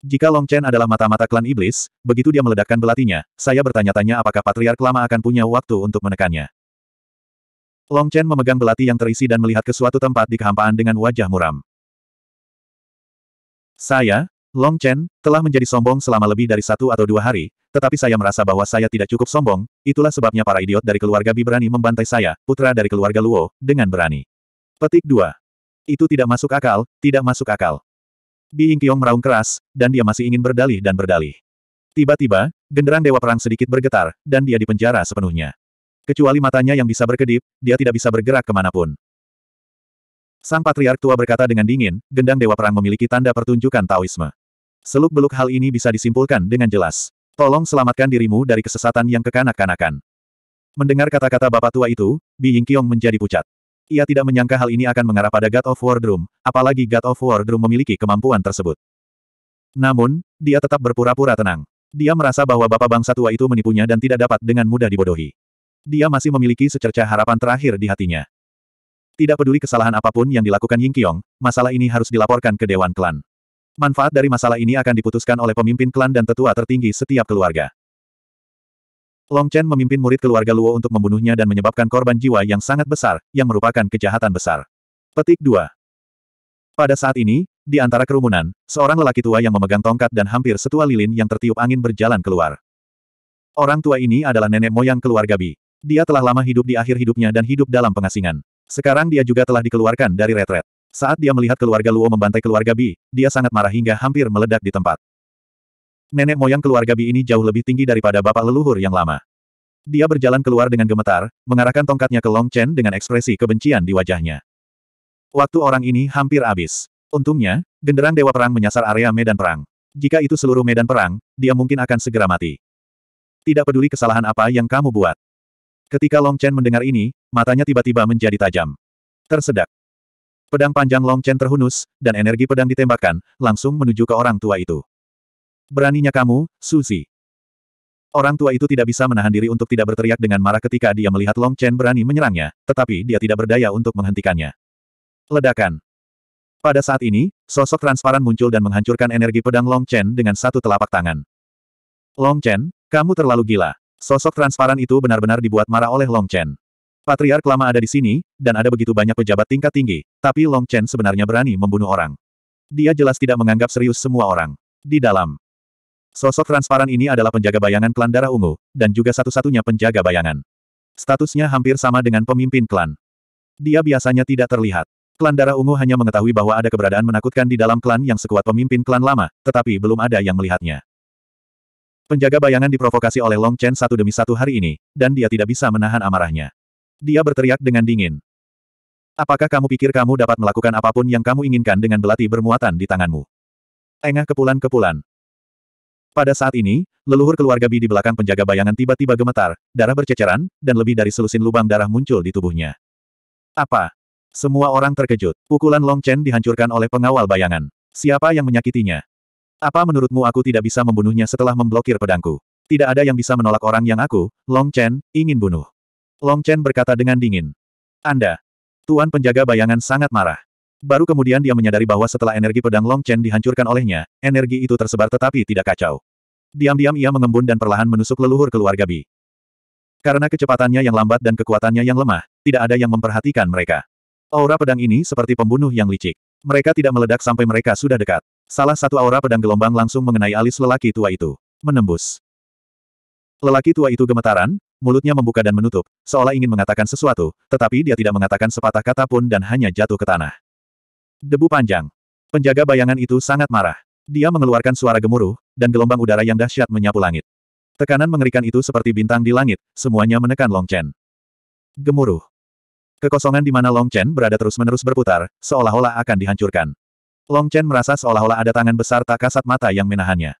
Jika Long Chen adalah mata-mata klan iblis, begitu dia meledakkan belatinya, saya bertanya-tanya apakah patriark lama akan punya waktu untuk menekannya. Long Chen memegang belati yang terisi dan melihat ke suatu tempat di kehampaan dengan wajah muram. Saya, Long Chen, telah menjadi sombong selama lebih dari satu atau dua hari, tetapi saya merasa bahwa saya tidak cukup sombong, itulah sebabnya para idiot dari keluarga Bi berani membantai saya, putra dari keluarga Luo, dengan berani. Petik 2. Itu tidak masuk akal, tidak masuk akal. Bi Yingqiong meraung keras, dan dia masih ingin berdalih dan berdalih. Tiba-tiba, genderang Dewa Perang sedikit bergetar, dan dia dipenjara sepenuhnya. Kecuali matanya yang bisa berkedip, dia tidak bisa bergerak kemanapun. Sang Patriark Tua berkata dengan dingin, gendang Dewa Perang memiliki tanda pertunjukan Taoisme. Seluk-beluk hal ini bisa disimpulkan dengan jelas. Tolong selamatkan dirimu dari kesesatan yang kekanak-kanakan. Mendengar kata-kata bapak tua itu, Bi Yingqiong menjadi pucat. Ia tidak menyangka hal ini akan mengarah pada God of War Drum, apalagi God of War Drum memiliki kemampuan tersebut. Namun, dia tetap berpura-pura tenang. Dia merasa bahwa bapak bangsa tua itu menipunya dan tidak dapat dengan mudah dibodohi. Dia masih memiliki secerca harapan terakhir di hatinya. Tidak peduli kesalahan apapun yang dilakukan Ying Yingqiong, masalah ini harus dilaporkan ke Dewan Klan. Manfaat dari masalah ini akan diputuskan oleh pemimpin klan dan tetua tertinggi setiap keluarga. Long Chen memimpin murid keluarga Luo untuk membunuhnya dan menyebabkan korban jiwa yang sangat besar, yang merupakan kejahatan besar. Petik 2. Pada saat ini, di antara kerumunan, seorang lelaki tua yang memegang tongkat dan hampir setua lilin yang tertiup angin berjalan keluar. Orang tua ini adalah nenek moyang keluarga Bi. Dia telah lama hidup di akhir hidupnya dan hidup dalam pengasingan. Sekarang dia juga telah dikeluarkan dari retret. Saat dia melihat keluarga Luo membantai keluarga Bi, dia sangat marah hingga hampir meledak di tempat. Nenek moyang keluarga Bi ini jauh lebih tinggi daripada bapak leluhur yang lama. Dia berjalan keluar dengan gemetar, mengarahkan tongkatnya ke Long Chen dengan ekspresi kebencian di wajahnya. Waktu orang ini hampir habis. Untungnya, genderang Dewa Perang menyasar area medan perang. Jika itu seluruh medan perang, dia mungkin akan segera mati. Tidak peduli kesalahan apa yang kamu buat. Ketika Long Chen mendengar ini, matanya tiba-tiba menjadi tajam. Tersedak, Pedang panjang Long Chen terhunus, dan energi pedang ditembakkan, langsung menuju ke orang tua itu. Beraninya kamu, Suzy. Orang tua itu tidak bisa menahan diri untuk tidak berteriak dengan marah ketika dia melihat Long Chen berani menyerangnya, tetapi dia tidak berdaya untuk menghentikannya. Ledakan. Pada saat ini, sosok transparan muncul dan menghancurkan energi pedang Long Chen dengan satu telapak tangan. Long Chen, kamu terlalu gila. Sosok transparan itu benar-benar dibuat marah oleh Long Chen. Patriark lama ada di sini, dan ada begitu banyak pejabat tingkat tinggi, tapi Long Chen sebenarnya berani membunuh orang. Dia jelas tidak menganggap serius semua orang. Di dalam. Sosok transparan ini adalah penjaga bayangan klan darah ungu, dan juga satu-satunya penjaga bayangan. Statusnya hampir sama dengan pemimpin klan. Dia biasanya tidak terlihat. Klan darah ungu hanya mengetahui bahwa ada keberadaan menakutkan di dalam klan yang sekuat pemimpin klan lama, tetapi belum ada yang melihatnya. Penjaga bayangan diprovokasi oleh Long Chen satu demi satu hari ini, dan dia tidak bisa menahan amarahnya. Dia berteriak dengan dingin. Apakah kamu pikir kamu dapat melakukan apapun yang kamu inginkan dengan belati bermuatan di tanganmu? Engah kepulan-kepulan. Pada saat ini, leluhur keluarga Bi di belakang penjaga bayangan tiba-tiba gemetar, darah berceceran, dan lebih dari selusin lubang darah muncul di tubuhnya. Apa? Semua orang terkejut. Pukulan Long Chen dihancurkan oleh pengawal bayangan. Siapa yang menyakitinya? Apa menurutmu aku tidak bisa membunuhnya setelah memblokir pedangku? Tidak ada yang bisa menolak orang yang aku, Long Chen, ingin bunuh. Long Chen berkata dengan dingin. Anda. Tuan penjaga bayangan sangat marah. Baru kemudian dia menyadari bahwa setelah energi pedang Long Chen dihancurkan olehnya, energi itu tersebar tetapi tidak kacau. Diam-diam ia mengembun dan perlahan menusuk leluhur keluarga Bi. Karena kecepatannya yang lambat dan kekuatannya yang lemah, tidak ada yang memperhatikan mereka. Aura pedang ini seperti pembunuh yang licik. Mereka tidak meledak sampai mereka sudah dekat. Salah satu aura pedang gelombang langsung mengenai alis lelaki tua itu. Menembus. Lelaki tua itu gemetaran, mulutnya membuka dan menutup, seolah ingin mengatakan sesuatu, tetapi dia tidak mengatakan sepatah kata pun dan hanya jatuh ke tanah. Debu panjang. Penjaga bayangan itu sangat marah. Dia mengeluarkan suara gemuruh, dan gelombang udara yang dahsyat menyapu langit. Tekanan mengerikan itu seperti bintang di langit, semuanya menekan Long Chen. Gemuruh. Kekosongan di mana Long Chen berada terus-menerus berputar, seolah-olah akan dihancurkan. Long Chen merasa seolah-olah ada tangan besar tak kasat mata yang menahannya.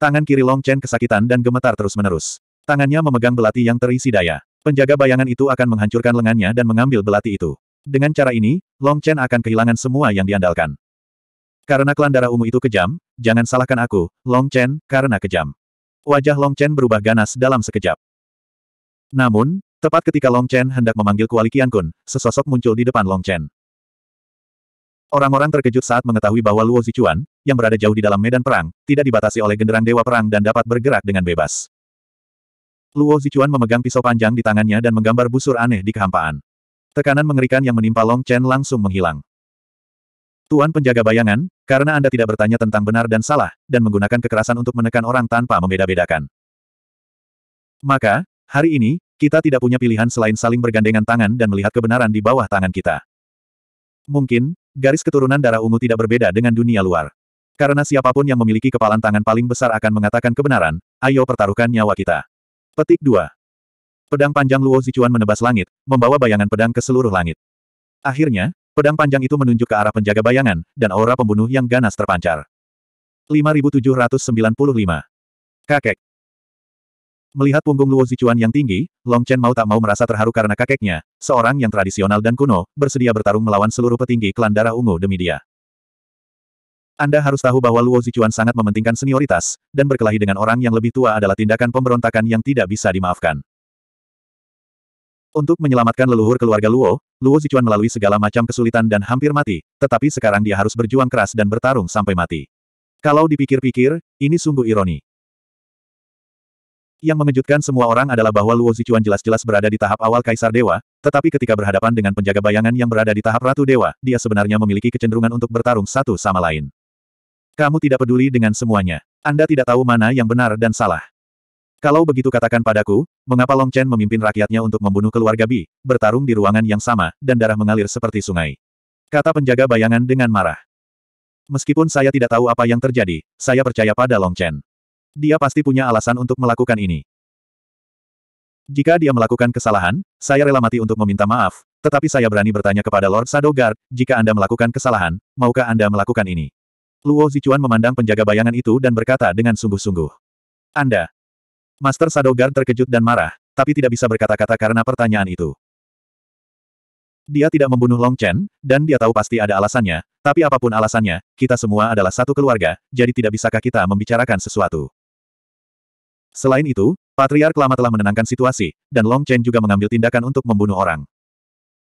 Tangan kiri Long Chen kesakitan dan gemetar terus-menerus. Tangannya memegang belati yang terisi daya. Penjaga bayangan itu akan menghancurkan lengannya dan mengambil belati itu. Dengan cara ini, Long Chen akan kehilangan semua yang diandalkan. Karena klan darah ungu itu kejam, jangan salahkan aku, Long Chen, karena kejam. Wajah Long Chen berubah ganas dalam sekejap. Namun, tepat ketika Long Chen hendak memanggil Kuali Kian Kun, sesosok muncul di depan Long Chen. Orang-orang terkejut saat mengetahui bahwa Luo Zichuan, yang berada jauh di dalam medan perang, tidak dibatasi oleh genderang dewa perang dan dapat bergerak dengan bebas. Luo Zichuan memegang pisau panjang di tangannya dan menggambar busur aneh di kehampaan. Tekanan mengerikan yang menimpa Long Chen langsung menghilang. Tuan penjaga bayangan, karena Anda tidak bertanya tentang benar dan salah, dan menggunakan kekerasan untuk menekan orang tanpa membeda-bedakan. Maka, hari ini, kita tidak punya pilihan selain saling bergandengan tangan dan melihat kebenaran di bawah tangan kita. Mungkin, garis keturunan darah ungu tidak berbeda dengan dunia luar. Karena siapapun yang memiliki kepalan tangan paling besar akan mengatakan kebenaran, ayo pertaruhkan nyawa kita. Petik 2. Pedang panjang Luo Zichuan menebas langit, membawa bayangan pedang ke seluruh langit. Akhirnya, pedang panjang itu menunjuk ke arah penjaga bayangan, dan aura pembunuh yang ganas terpancar. 5795. Kakek. Melihat punggung Luo Zichuan yang tinggi, Long Chen mau tak mau merasa terharu karena kakeknya, seorang yang tradisional dan kuno, bersedia bertarung melawan seluruh petinggi klan darah ungu demi dia. Anda harus tahu bahwa Luo Zichuan sangat mementingkan senioritas, dan berkelahi dengan orang yang lebih tua adalah tindakan pemberontakan yang tidak bisa dimaafkan. Untuk menyelamatkan leluhur keluarga Luo, Luo Zichuan melalui segala macam kesulitan dan hampir mati, tetapi sekarang dia harus berjuang keras dan bertarung sampai mati. Kalau dipikir-pikir, ini sungguh ironi. Yang mengejutkan semua orang adalah bahwa Luo Zichuan jelas-jelas berada di tahap awal Kaisar Dewa, tetapi ketika berhadapan dengan penjaga bayangan yang berada di tahap Ratu Dewa, dia sebenarnya memiliki kecenderungan untuk bertarung satu sama lain. Kamu tidak peduli dengan semuanya. Anda tidak tahu mana yang benar dan salah. Kalau begitu katakan padaku, mengapa Long Chen memimpin rakyatnya untuk membunuh keluarga Bi, bertarung di ruangan yang sama, dan darah mengalir seperti sungai. Kata penjaga bayangan dengan marah. Meskipun saya tidak tahu apa yang terjadi, saya percaya pada Long Chen. Dia pasti punya alasan untuk melakukan ini. Jika dia melakukan kesalahan, saya rela mati untuk meminta maaf, tetapi saya berani bertanya kepada Lord Shadowguard, jika Anda melakukan kesalahan, maukah Anda melakukan ini? Luo Zichuan memandang penjaga bayangan itu dan berkata dengan sungguh-sungguh. Anda. Master Shadow Guard terkejut dan marah, tapi tidak bisa berkata-kata karena pertanyaan itu. Dia tidak membunuh Long Chen, dan dia tahu pasti ada alasannya, tapi apapun alasannya, kita semua adalah satu keluarga, jadi tidak bisakah kita membicarakan sesuatu. Selain itu, Patriark lama telah menenangkan situasi, dan Long Chen juga mengambil tindakan untuk membunuh orang.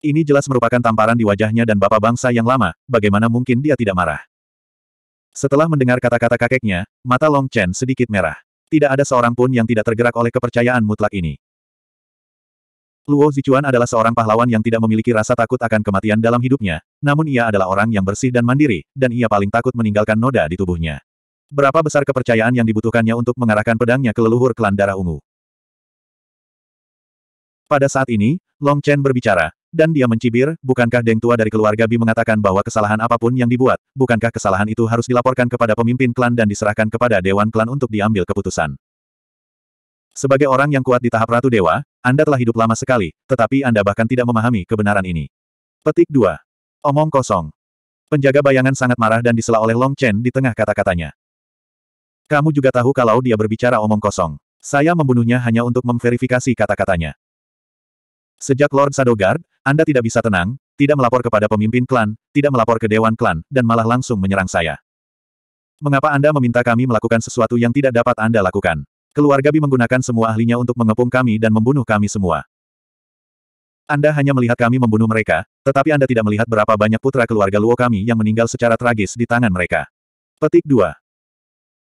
Ini jelas merupakan tamparan di wajahnya dan bapak bangsa yang lama, bagaimana mungkin dia tidak marah. Setelah mendengar kata-kata kakeknya, mata Long Chen sedikit merah. Tidak ada seorang pun yang tidak tergerak oleh kepercayaan mutlak ini. Luo Zichuan adalah seorang pahlawan yang tidak memiliki rasa takut akan kematian dalam hidupnya, namun ia adalah orang yang bersih dan mandiri, dan ia paling takut meninggalkan noda di tubuhnya. Berapa besar kepercayaan yang dibutuhkannya untuk mengarahkan pedangnya ke leluhur klan darah ungu? Pada saat ini, Long Chen berbicara, dan dia mencibir, bukankah Deng Tua dari keluarga Bi mengatakan bahwa kesalahan apapun yang dibuat, bukankah kesalahan itu harus dilaporkan kepada pemimpin klan dan diserahkan kepada Dewan Klan untuk diambil keputusan? Sebagai orang yang kuat di tahap Ratu Dewa, Anda telah hidup lama sekali, tetapi Anda bahkan tidak memahami kebenaran ini. Petik 2. Omong kosong. Penjaga bayangan sangat marah dan disela oleh Long Chen di tengah kata-katanya. Kamu juga tahu kalau dia berbicara omong kosong. Saya membunuhnya hanya untuk memverifikasi kata-katanya. Sejak Lord Sadogard, anda tidak bisa tenang, tidak melapor kepada pemimpin klan, tidak melapor ke dewan klan, dan malah langsung menyerang saya. Mengapa Anda meminta kami melakukan sesuatu yang tidak dapat Anda lakukan? Keluarga Bi menggunakan semua ahlinya untuk mengepung kami dan membunuh kami semua. Anda hanya melihat kami membunuh mereka, tetapi Anda tidak melihat berapa banyak putra keluarga Luo kami yang meninggal secara tragis di tangan mereka. Petik 2.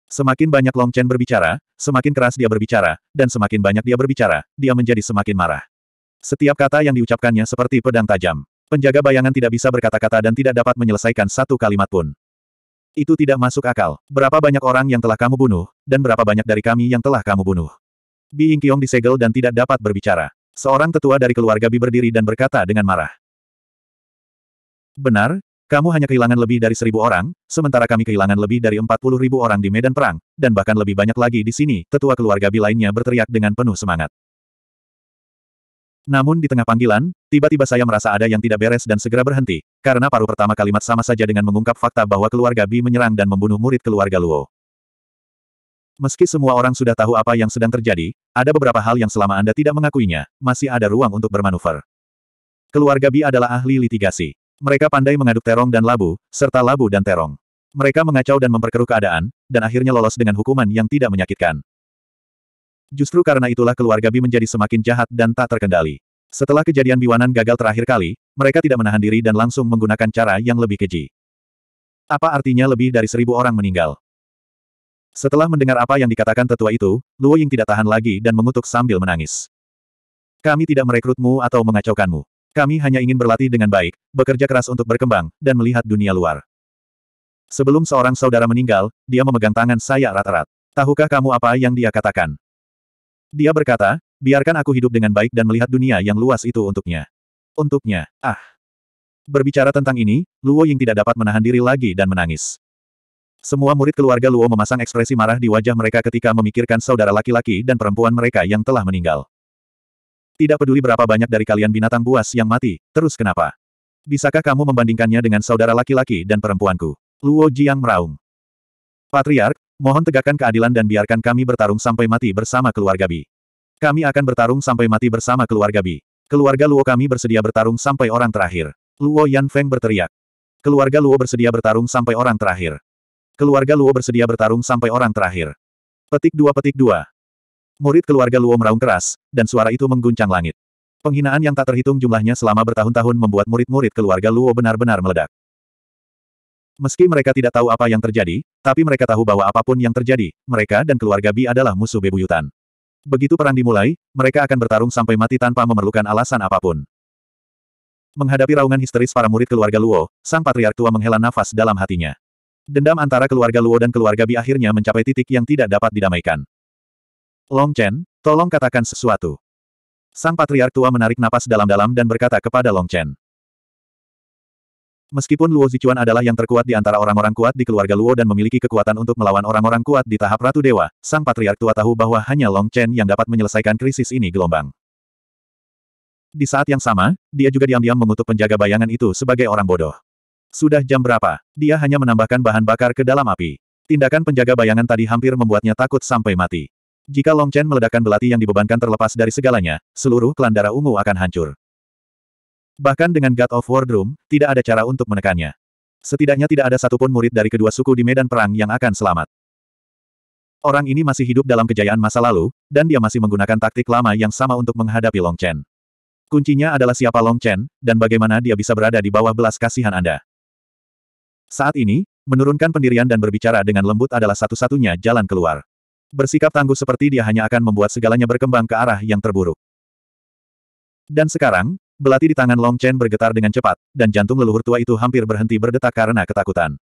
Semakin banyak Long Chen berbicara, semakin keras dia berbicara, dan semakin banyak dia berbicara, dia menjadi semakin marah. Setiap kata yang diucapkannya seperti pedang tajam. Penjaga bayangan tidak bisa berkata-kata dan tidak dapat menyelesaikan satu kalimat pun. Itu tidak masuk akal. Berapa banyak orang yang telah kamu bunuh, dan berapa banyak dari kami yang telah kamu bunuh. Bi Yingqiong disegel dan tidak dapat berbicara. Seorang tetua dari keluarga Bi berdiri dan berkata dengan marah. Benar, kamu hanya kehilangan lebih dari seribu orang, sementara kami kehilangan lebih dari empat puluh ribu orang di medan perang, dan bahkan lebih banyak lagi di sini, tetua keluarga Bi lainnya berteriak dengan penuh semangat. Namun di tengah panggilan, tiba-tiba saya merasa ada yang tidak beres dan segera berhenti, karena paruh pertama kalimat sama saja dengan mengungkap fakta bahwa keluarga Bi menyerang dan membunuh murid keluarga Luo. Meski semua orang sudah tahu apa yang sedang terjadi, ada beberapa hal yang selama Anda tidak mengakuinya, masih ada ruang untuk bermanuver. Keluarga Bi adalah ahli litigasi. Mereka pandai mengaduk terong dan labu, serta labu dan terong. Mereka mengacau dan memperkeruh keadaan, dan akhirnya lolos dengan hukuman yang tidak menyakitkan. Justru karena itulah keluarga Bi menjadi semakin jahat dan tak terkendali. Setelah kejadian biwanan gagal terakhir kali, mereka tidak menahan diri dan langsung menggunakan cara yang lebih keji. Apa artinya lebih dari seribu orang meninggal? Setelah mendengar apa yang dikatakan tetua itu, Luo Ying tidak tahan lagi dan mengutuk sambil menangis. Kami tidak merekrutmu atau mengacaukanmu. Kami hanya ingin berlatih dengan baik, bekerja keras untuk berkembang, dan melihat dunia luar. Sebelum seorang saudara meninggal, dia memegang tangan saya erat-erat. Tahukah kamu apa yang dia katakan? Dia berkata, biarkan aku hidup dengan baik dan melihat dunia yang luas itu untuknya. Untuknya, ah. Berbicara tentang ini, Luo Ying tidak dapat menahan diri lagi dan menangis. Semua murid keluarga Luo memasang ekspresi marah di wajah mereka ketika memikirkan saudara laki-laki dan perempuan mereka yang telah meninggal. Tidak peduli berapa banyak dari kalian binatang buas yang mati, terus kenapa? Bisakah kamu membandingkannya dengan saudara laki-laki dan perempuanku? Luo Jiang meraung. Patriark, Mohon tegakkan keadilan dan biarkan kami bertarung sampai mati bersama keluarga Bi. Kami akan bertarung sampai mati bersama keluarga Bi. Keluarga Luo kami bersedia bertarung sampai orang terakhir. Luo Yan Feng berteriak. Keluarga Luo bersedia bertarung sampai orang terakhir. Keluarga Luo bersedia bertarung sampai orang terakhir. Petik dua petik dua. Murid keluarga Luo meraung keras, dan suara itu mengguncang langit. Penghinaan yang tak terhitung jumlahnya selama bertahun-tahun membuat murid-murid keluarga Luo benar-benar meledak. Meski mereka tidak tahu apa yang terjadi, tapi mereka tahu bahwa apapun yang terjadi, mereka dan keluarga Bi adalah musuh bebuyutan. Begitu perang dimulai, mereka akan bertarung sampai mati tanpa memerlukan alasan apapun. Menghadapi raungan histeris para murid keluarga Luo, sang patriark tua menghela nafas dalam hatinya. Dendam antara keluarga Luo dan keluarga Bi akhirnya mencapai titik yang tidak dapat didamaikan. Long Chen, tolong katakan sesuatu. Sang patriark tua menarik napas dalam-dalam dan berkata kepada Long Chen. Meskipun Luo Zichuan adalah yang terkuat di antara orang-orang kuat di keluarga Luo dan memiliki kekuatan untuk melawan orang-orang kuat di tahap Ratu Dewa, Sang Patriark Tua tahu bahwa hanya Long Chen yang dapat menyelesaikan krisis ini gelombang. Di saat yang sama, dia juga diam-diam mengutuk penjaga bayangan itu sebagai orang bodoh. Sudah jam berapa? Dia hanya menambahkan bahan bakar ke dalam api. Tindakan penjaga bayangan tadi hampir membuatnya takut sampai mati. Jika Long Chen meledakkan belati yang dibebankan terlepas dari segalanya, seluruh klan darah ungu akan hancur. Bahkan dengan God of War Drum, tidak ada cara untuk menekannya. Setidaknya tidak ada satupun murid dari kedua suku di medan perang yang akan selamat. Orang ini masih hidup dalam kejayaan masa lalu, dan dia masih menggunakan taktik lama yang sama untuk menghadapi Long Chen. Kuncinya adalah siapa Long Chen, dan bagaimana dia bisa berada di bawah belas kasihan Anda. Saat ini, menurunkan pendirian dan berbicara dengan lembut adalah satu-satunya jalan keluar. Bersikap tangguh seperti dia hanya akan membuat segalanya berkembang ke arah yang terburuk. Dan sekarang, Belati di tangan Long Chen bergetar dengan cepat, dan jantung leluhur tua itu hampir berhenti berdetak karena ketakutan.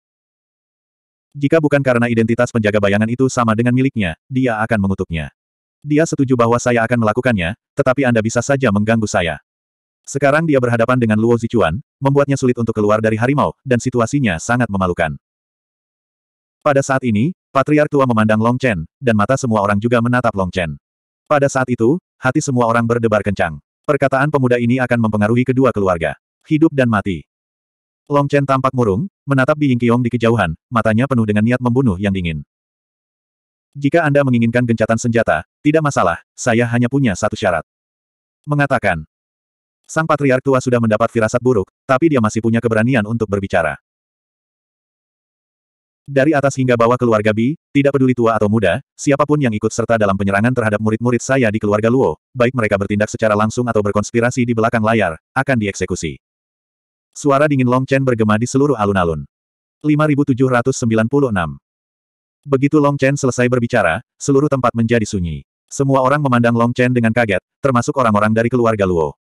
Jika bukan karena identitas penjaga bayangan itu sama dengan miliknya, dia akan mengutuknya. Dia setuju bahwa saya akan melakukannya, tetapi Anda bisa saja mengganggu saya. Sekarang dia berhadapan dengan Luo Zichuan, membuatnya sulit untuk keluar dari harimau, dan situasinya sangat memalukan. Pada saat ini, Patriar tua memandang Long Chen, dan mata semua orang juga menatap Long Chen. Pada saat itu, hati semua orang berdebar kencang. Perkataan pemuda ini akan mempengaruhi kedua keluarga. Hidup dan mati. Long Chen tampak murung, menatap Bi Yingqiong di kejauhan, matanya penuh dengan niat membunuh yang dingin. Jika Anda menginginkan gencatan senjata, tidak masalah, saya hanya punya satu syarat. Mengatakan, Sang Patriark Tua sudah mendapat firasat buruk, tapi dia masih punya keberanian untuk berbicara. Dari atas hingga bawah keluarga Bi, tidak peduli tua atau muda, siapapun yang ikut serta dalam penyerangan terhadap murid-murid saya di keluarga Luo, baik mereka bertindak secara langsung atau berkonspirasi di belakang layar, akan dieksekusi. Suara dingin Long Chen bergema di seluruh alun-alun. 5796 Begitu Long Chen selesai berbicara, seluruh tempat menjadi sunyi. Semua orang memandang Long Chen dengan kaget, termasuk orang-orang dari keluarga Luo.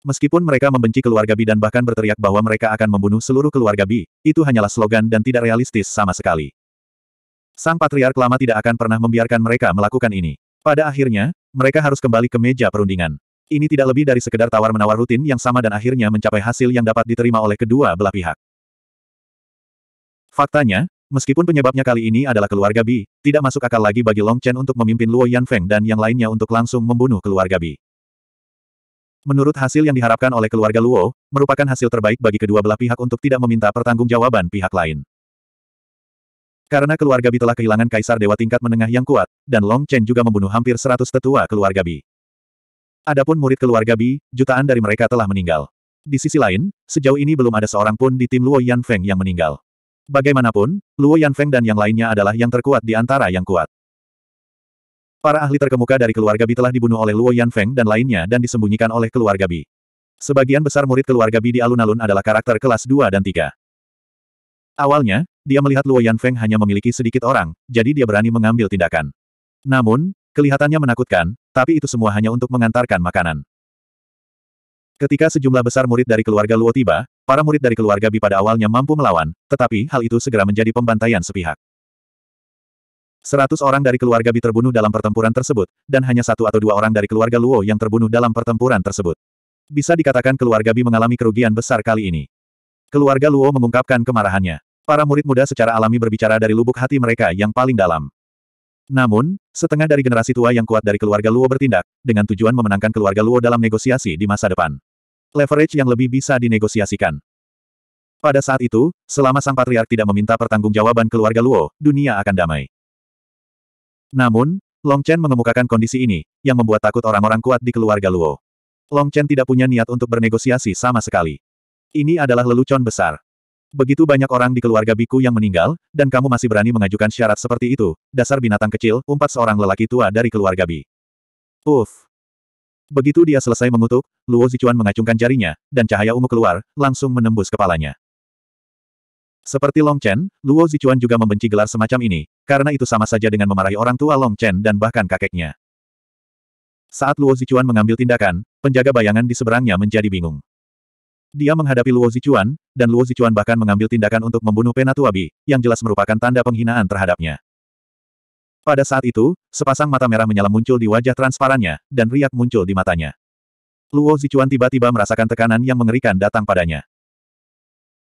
Meskipun mereka membenci keluarga Bi dan bahkan berteriak bahwa mereka akan membunuh seluruh keluarga Bi, itu hanyalah slogan dan tidak realistis sama sekali. Sang Patriark lama tidak akan pernah membiarkan mereka melakukan ini. Pada akhirnya, mereka harus kembali ke meja perundingan. Ini tidak lebih dari sekedar tawar-menawar rutin yang sama dan akhirnya mencapai hasil yang dapat diterima oleh kedua belah pihak. Faktanya, meskipun penyebabnya kali ini adalah keluarga Bi, tidak masuk akal lagi bagi Long Chen untuk memimpin Luo Yanfeng dan yang lainnya untuk langsung membunuh keluarga Bi. Menurut hasil yang diharapkan oleh keluarga Luo, merupakan hasil terbaik bagi kedua belah pihak untuk tidak meminta pertanggungjawaban pihak lain. Karena keluarga Bi telah kehilangan kaisar dewa tingkat menengah yang kuat, dan Long Chen juga membunuh hampir 100 tetua keluarga Bi. Adapun murid keluarga Bi, jutaan dari mereka telah meninggal. Di sisi lain, sejauh ini belum ada seorang pun di tim Luo Yanfeng yang meninggal. Bagaimanapun, Luo Yanfeng dan yang lainnya adalah yang terkuat di antara yang kuat. Para ahli terkemuka dari keluarga Bi telah dibunuh oleh Luo Yanfeng dan lainnya dan disembunyikan oleh keluarga Bi. Sebagian besar murid keluarga Bi di alun-alun adalah karakter kelas 2 dan 3. Awalnya, dia melihat Luo Yanfeng hanya memiliki sedikit orang, jadi dia berani mengambil tindakan. Namun, kelihatannya menakutkan, tapi itu semua hanya untuk mengantarkan makanan. Ketika sejumlah besar murid dari keluarga Luo tiba, para murid dari keluarga Bi pada awalnya mampu melawan, tetapi hal itu segera menjadi pembantaian sepihak. Seratus orang dari keluarga Bi terbunuh dalam pertempuran tersebut, dan hanya satu atau dua orang dari keluarga Luo yang terbunuh dalam pertempuran tersebut. Bisa dikatakan keluarga Bi mengalami kerugian besar kali ini. Keluarga Luo mengungkapkan kemarahannya. Para murid muda secara alami berbicara dari lubuk hati mereka yang paling dalam. Namun, setengah dari generasi tua yang kuat dari keluarga Luo bertindak, dengan tujuan memenangkan keluarga Luo dalam negosiasi di masa depan. Leverage yang lebih bisa dinegosiasikan. Pada saat itu, selama Sang Patriark tidak meminta pertanggungjawaban keluarga Luo, dunia akan damai. Namun, Long Chen mengemukakan kondisi ini, yang membuat takut orang-orang kuat di keluarga Luo. Long Chen tidak punya niat untuk bernegosiasi sama sekali. Ini adalah lelucon besar. Begitu banyak orang di keluarga Biku yang meninggal, dan kamu masih berani mengajukan syarat seperti itu, dasar binatang kecil, umpat seorang lelaki tua dari keluarga Bi. Uff. Begitu dia selesai mengutuk, Luo Zichuan mengacungkan jarinya, dan cahaya ungu keluar, langsung menembus kepalanya. Seperti Long Chen, Luo Zichuan juga membenci gelar semacam ini, karena itu sama saja dengan memarahi orang tua Long Chen dan bahkan kakeknya. Saat Luo Zichuan mengambil tindakan, penjaga bayangan di seberangnya menjadi bingung. Dia menghadapi Luo Zichuan, dan Luo Zichuan bahkan mengambil tindakan untuk membunuh Penatuabi, yang jelas merupakan tanda penghinaan terhadapnya. Pada saat itu, sepasang mata merah menyala muncul di wajah transparannya, dan riak muncul di matanya. Luo Zichuan tiba-tiba merasakan tekanan yang mengerikan datang padanya.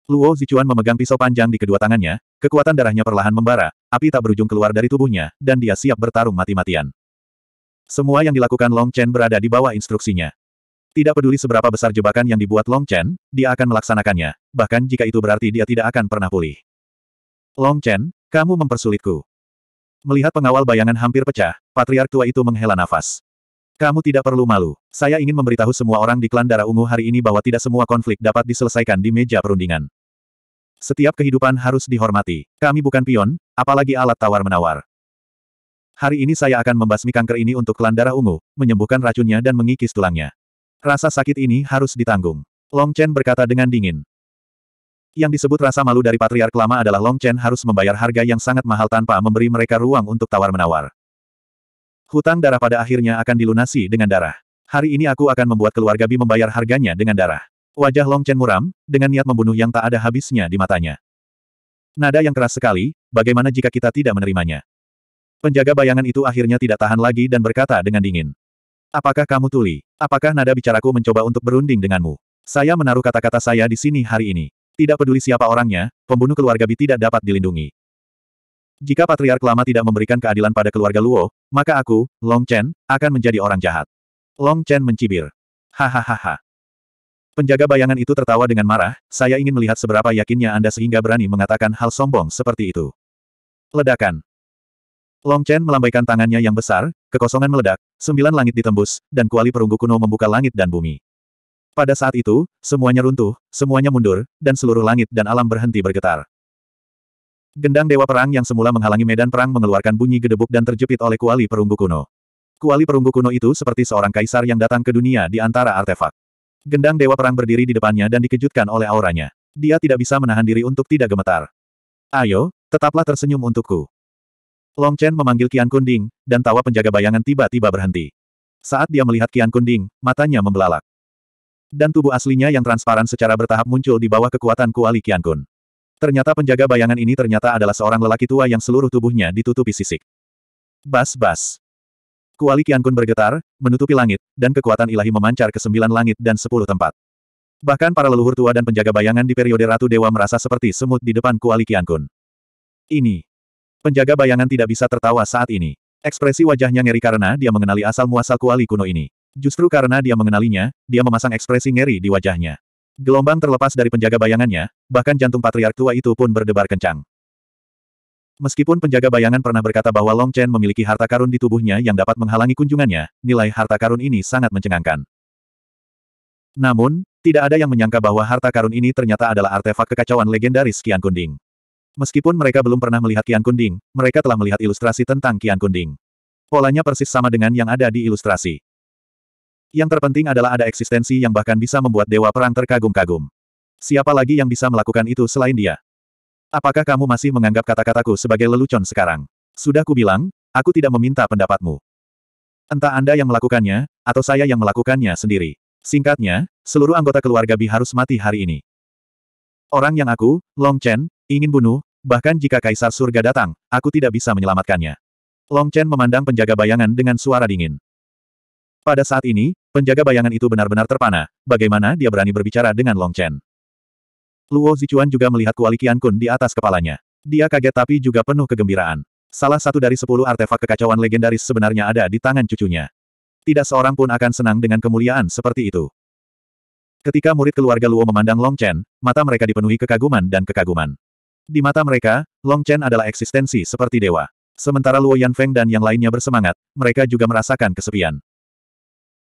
Luo Zichuan memegang pisau panjang di kedua tangannya, kekuatan darahnya perlahan membara, api tak berujung keluar dari tubuhnya, dan dia siap bertarung mati-matian. Semua yang dilakukan Long Chen berada di bawah instruksinya. Tidak peduli seberapa besar jebakan yang dibuat Long Chen, dia akan melaksanakannya, bahkan jika itu berarti dia tidak akan pernah pulih. Long Chen, kamu mempersulitku. Melihat pengawal bayangan hampir pecah, patriark tua itu menghela nafas. Kamu tidak perlu malu. Saya ingin memberitahu semua orang di klan darah ungu hari ini bahwa tidak semua konflik dapat diselesaikan di meja perundingan. Setiap kehidupan harus dihormati. Kami bukan pion, apalagi alat tawar-menawar. Hari ini saya akan membasmi kanker ini untuk klan darah ungu, menyembuhkan racunnya dan mengikis tulangnya. Rasa sakit ini harus ditanggung. Long Chen berkata dengan dingin. Yang disebut rasa malu dari patriark lama adalah Long Chen harus membayar harga yang sangat mahal tanpa memberi mereka ruang untuk tawar-menawar. Hutang darah pada akhirnya akan dilunasi dengan darah. Hari ini aku akan membuat keluarga Bi membayar harganya dengan darah. Wajah Long Chen muram, dengan niat membunuh yang tak ada habisnya di matanya. Nada yang keras sekali, bagaimana jika kita tidak menerimanya? Penjaga bayangan itu akhirnya tidak tahan lagi dan berkata dengan dingin. Apakah kamu tuli? Apakah nada bicaraku mencoba untuk berunding denganmu? Saya menaruh kata-kata saya di sini hari ini. Tidak peduli siapa orangnya, pembunuh keluarga Bi tidak dapat dilindungi. Jika Patriark lama tidak memberikan keadilan pada keluarga Luo, maka aku, Long Chen, akan menjadi orang jahat. Long Chen mencibir. Hahaha. Penjaga bayangan itu tertawa dengan marah, saya ingin melihat seberapa yakinnya Anda sehingga berani mengatakan hal sombong seperti itu. Ledakan. Long Chen melambaikan tangannya yang besar, kekosongan meledak, sembilan langit ditembus, dan kuali perunggu kuno membuka langit dan bumi. Pada saat itu, semuanya runtuh, semuanya mundur, dan seluruh langit dan alam berhenti bergetar. Gendang Dewa Perang yang semula menghalangi medan perang mengeluarkan bunyi gedebuk dan terjepit oleh kuali perunggu kuno. Kuali perunggu kuno itu seperti seorang kaisar yang datang ke dunia di antara artefak. Gendang Dewa Perang berdiri di depannya dan dikejutkan oleh auranya. Dia tidak bisa menahan diri untuk tidak gemetar. Ayo, tetaplah tersenyum untukku. Long Chen memanggil Kian Kunding, dan tawa penjaga bayangan tiba-tiba berhenti. Saat dia melihat Kian Kunding, matanya membelalak dan tubuh aslinya yang transparan secara bertahap muncul di bawah kekuatan kuali Kian Kun. Ternyata penjaga bayangan ini ternyata adalah seorang lelaki tua yang seluruh tubuhnya ditutupi sisik. Bas-bas. Kuali Kian Kun bergetar, menutupi langit, dan kekuatan ilahi memancar ke sembilan langit dan sepuluh tempat. Bahkan para leluhur tua dan penjaga bayangan di periode Ratu Dewa merasa seperti semut di depan Kuali Kian Kun. Ini. Penjaga bayangan tidak bisa tertawa saat ini. Ekspresi wajahnya ngeri karena dia mengenali asal-muasal Kuali kuno ini. Justru karena dia mengenalinya, dia memasang ekspresi ngeri di wajahnya. Gelombang terlepas dari penjaga bayangannya, bahkan jantung patriark tua itu pun berdebar kencang. Meskipun penjaga bayangan pernah berkata bahwa Long Chen memiliki harta karun di tubuhnya yang dapat menghalangi kunjungannya, nilai harta karun ini sangat mencengangkan. Namun, tidak ada yang menyangka bahwa harta karun ini ternyata adalah artefak kekacauan legendaris Kian Kunding. Meskipun mereka belum pernah melihat Kian Kunding, mereka telah melihat ilustrasi tentang Kian Kunding. Polanya persis sama dengan yang ada di ilustrasi. Yang terpenting adalah ada eksistensi yang bahkan bisa membuat Dewa Perang terkagum-kagum. Siapa lagi yang bisa melakukan itu selain dia? Apakah kamu masih menganggap kata-kataku sebagai lelucon sekarang? Sudah kubilang, aku tidak meminta pendapatmu. Entah Anda yang melakukannya, atau saya yang melakukannya sendiri. Singkatnya, seluruh anggota keluarga Bi harus mati hari ini. Orang yang aku, Long Chen, ingin bunuh, bahkan jika Kaisar Surga datang, aku tidak bisa menyelamatkannya. Long Chen memandang penjaga bayangan dengan suara dingin. Pada saat ini, penjaga bayangan itu benar-benar terpana, bagaimana dia berani berbicara dengan Long Chen. Luo Zichuan juga melihat kuali Qian Kun di atas kepalanya. Dia kaget tapi juga penuh kegembiraan. Salah satu dari sepuluh artefak kekacauan legendaris sebenarnya ada di tangan cucunya. Tidak seorang pun akan senang dengan kemuliaan seperti itu. Ketika murid keluarga Luo memandang Long Chen, mata mereka dipenuhi kekaguman dan kekaguman. Di mata mereka, Long Chen adalah eksistensi seperti dewa. Sementara Luo Yanfeng dan yang lainnya bersemangat, mereka juga merasakan kesepian.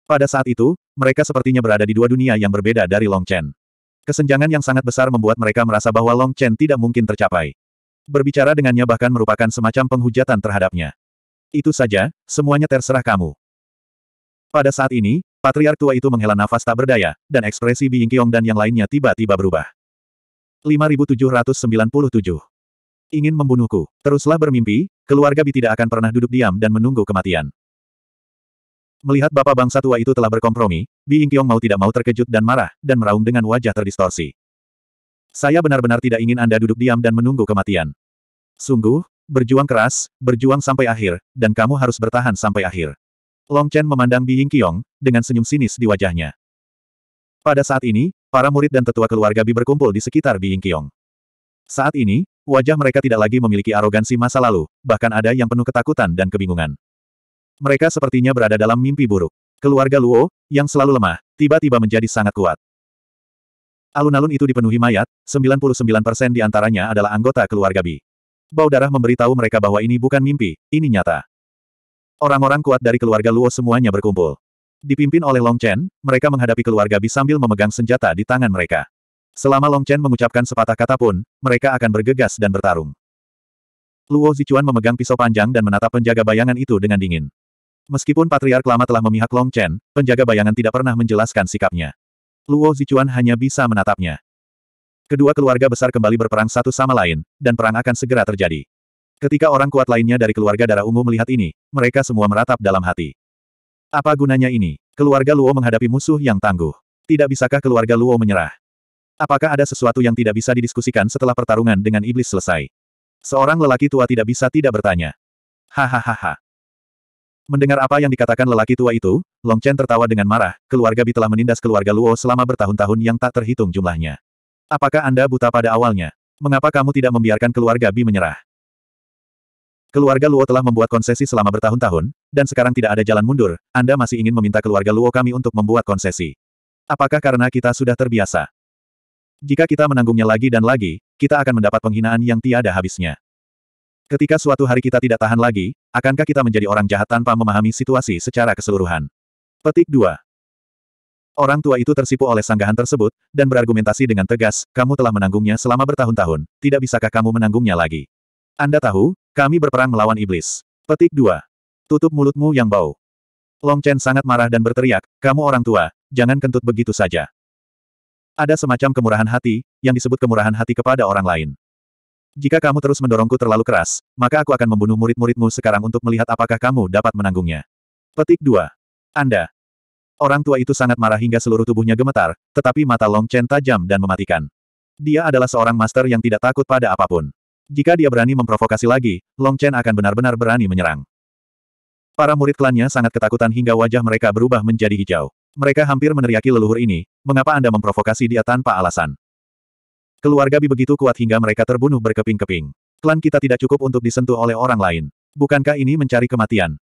Pada saat itu, mereka sepertinya berada di dua dunia yang berbeda dari Long Chen. Kesenjangan yang sangat besar membuat mereka merasa bahwa Long Chen tidak mungkin tercapai. Berbicara dengannya bahkan merupakan semacam penghujatan terhadapnya. Itu saja, semuanya terserah kamu. Pada saat ini, Patriark tua itu menghela nafas tak berdaya, dan ekspresi Biying Qiong dan yang lainnya tiba-tiba berubah. 5797 Ingin membunuhku. Teruslah bermimpi, keluarga Bi tidak akan pernah duduk diam dan menunggu kematian. Melihat bapak bangsa tua itu telah berkompromi, Bi Yingqiong mau tidak mau terkejut dan marah, dan meraung dengan wajah terdistorsi. Saya benar-benar tidak ingin Anda duduk diam dan menunggu kematian. Sungguh, berjuang keras, berjuang sampai akhir, dan kamu harus bertahan sampai akhir. Long Chen memandang Bi Yingqiong, dengan senyum sinis di wajahnya. Pada saat ini, para murid dan tetua keluarga Bi berkumpul di sekitar Bi Yingqiong. Saat ini, wajah mereka tidak lagi memiliki arogansi masa lalu, bahkan ada yang penuh ketakutan dan kebingungan. Mereka sepertinya berada dalam mimpi buruk. Keluarga Luo, yang selalu lemah, tiba-tiba menjadi sangat kuat. Alun-alun itu dipenuhi mayat, 99% di antaranya adalah anggota keluarga Bi. Bau darah memberitahu mereka bahwa ini bukan mimpi, ini nyata. Orang-orang kuat dari keluarga Luo semuanya berkumpul. Dipimpin oleh Long Chen, mereka menghadapi keluarga Bi sambil memegang senjata di tangan mereka. Selama Long Chen mengucapkan sepatah kata pun, mereka akan bergegas dan bertarung. Luo Zichuan memegang pisau panjang dan menatap penjaga bayangan itu dengan dingin. Meskipun Patriark lama telah memihak Long Chen, penjaga bayangan tidak pernah menjelaskan sikapnya. Luo Zichuan hanya bisa menatapnya. Kedua keluarga besar kembali berperang satu sama lain, dan perang akan segera terjadi. Ketika orang kuat lainnya dari keluarga darah ungu melihat ini, mereka semua meratap dalam hati. Apa gunanya ini? Keluarga Luo menghadapi musuh yang tangguh. Tidak bisakah keluarga Luo menyerah? Apakah ada sesuatu yang tidak bisa didiskusikan setelah pertarungan dengan iblis selesai? Seorang lelaki tua tidak bisa tidak bertanya. Hahaha. Mendengar apa yang dikatakan lelaki tua itu, Long Chen tertawa dengan marah, keluarga Bi telah menindas keluarga Luo selama bertahun-tahun yang tak terhitung jumlahnya. Apakah Anda buta pada awalnya? Mengapa kamu tidak membiarkan keluarga Bi menyerah? Keluarga Luo telah membuat konsesi selama bertahun-tahun, dan sekarang tidak ada jalan mundur, Anda masih ingin meminta keluarga Luo kami untuk membuat konsesi. Apakah karena kita sudah terbiasa? Jika kita menanggungnya lagi dan lagi, kita akan mendapat penghinaan yang tiada habisnya. Ketika suatu hari kita tidak tahan lagi, akankah kita menjadi orang jahat tanpa memahami situasi secara keseluruhan? Petik 2. Orang tua itu tersipu oleh sanggahan tersebut, dan berargumentasi dengan tegas, kamu telah menanggungnya selama bertahun-tahun, tidak bisakah kamu menanggungnya lagi? Anda tahu, kami berperang melawan iblis. Petik 2. Tutup mulutmu yang bau. Long Chen sangat marah dan berteriak, kamu orang tua, jangan kentut begitu saja. Ada semacam kemurahan hati, yang disebut kemurahan hati kepada orang lain. Jika kamu terus mendorongku terlalu keras, maka aku akan membunuh murid-muridmu sekarang untuk melihat apakah kamu dapat menanggungnya. Petik 2. Anda. Orang tua itu sangat marah hingga seluruh tubuhnya gemetar, tetapi mata Long Chen tajam dan mematikan. Dia adalah seorang master yang tidak takut pada apapun. Jika dia berani memprovokasi lagi, Long Chen akan benar-benar berani menyerang. Para murid klannya sangat ketakutan hingga wajah mereka berubah menjadi hijau. Mereka hampir meneriaki leluhur ini, mengapa Anda memprovokasi dia tanpa alasan? Keluarga Bi begitu kuat hingga mereka terbunuh berkeping-keping. Klan kita tidak cukup untuk disentuh oleh orang lain. Bukankah ini mencari kematian?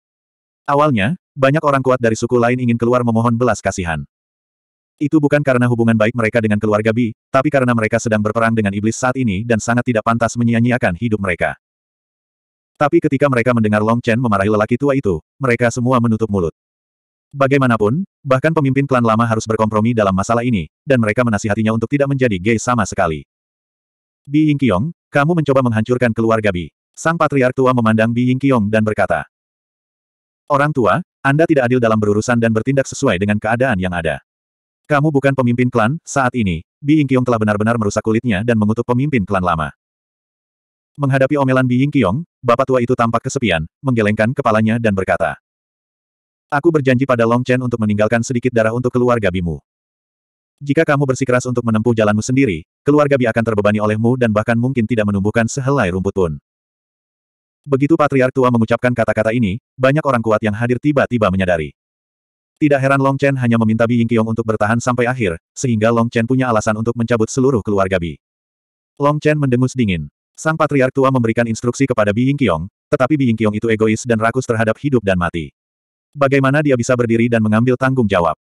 Awalnya, banyak orang kuat dari suku lain ingin keluar memohon belas kasihan. Itu bukan karena hubungan baik mereka dengan keluarga Bi, tapi karena mereka sedang berperang dengan iblis saat ini dan sangat tidak pantas menyia-nyiakan hidup mereka. Tapi ketika mereka mendengar Long Chen memarahi lelaki tua itu, mereka semua menutup mulut. Bagaimanapun, bahkan pemimpin klan lama harus berkompromi dalam masalah ini, dan mereka menasihatinya untuk tidak menjadi gay sama sekali. Bi Yingqiong, kamu mencoba menghancurkan keluarga Bi. Sang Patriark Tua memandang Bi Yingqiong dan berkata, Orang tua, Anda tidak adil dalam berurusan dan bertindak sesuai dengan keadaan yang ada. Kamu bukan pemimpin klan, saat ini, Bi Yingqiong telah benar-benar merusak kulitnya dan mengutuk pemimpin klan lama. Menghadapi omelan Bi Yingqiong, bapak tua itu tampak kesepian, menggelengkan kepalanya dan berkata, Aku berjanji pada Long Chen untuk meninggalkan sedikit darah untuk keluarga Bimu. Jika kamu bersikeras untuk menempuh jalanmu sendiri, keluarga Bi akan terbebani olehmu dan bahkan mungkin tidak menumbuhkan sehelai rumput pun. Begitu Patriark Tua mengucapkan kata-kata ini, banyak orang kuat yang hadir tiba-tiba menyadari. Tidak heran Long Chen hanya meminta Bi Yingqiong untuk bertahan sampai akhir, sehingga Long Chen punya alasan untuk mencabut seluruh keluarga Bi. Long Chen mendengus dingin. Sang Patriark Tua memberikan instruksi kepada Bi Yingqiong, tetapi Bi Yingqiong itu egois dan rakus terhadap hidup dan mati. Bagaimana dia bisa berdiri dan mengambil tanggung jawab?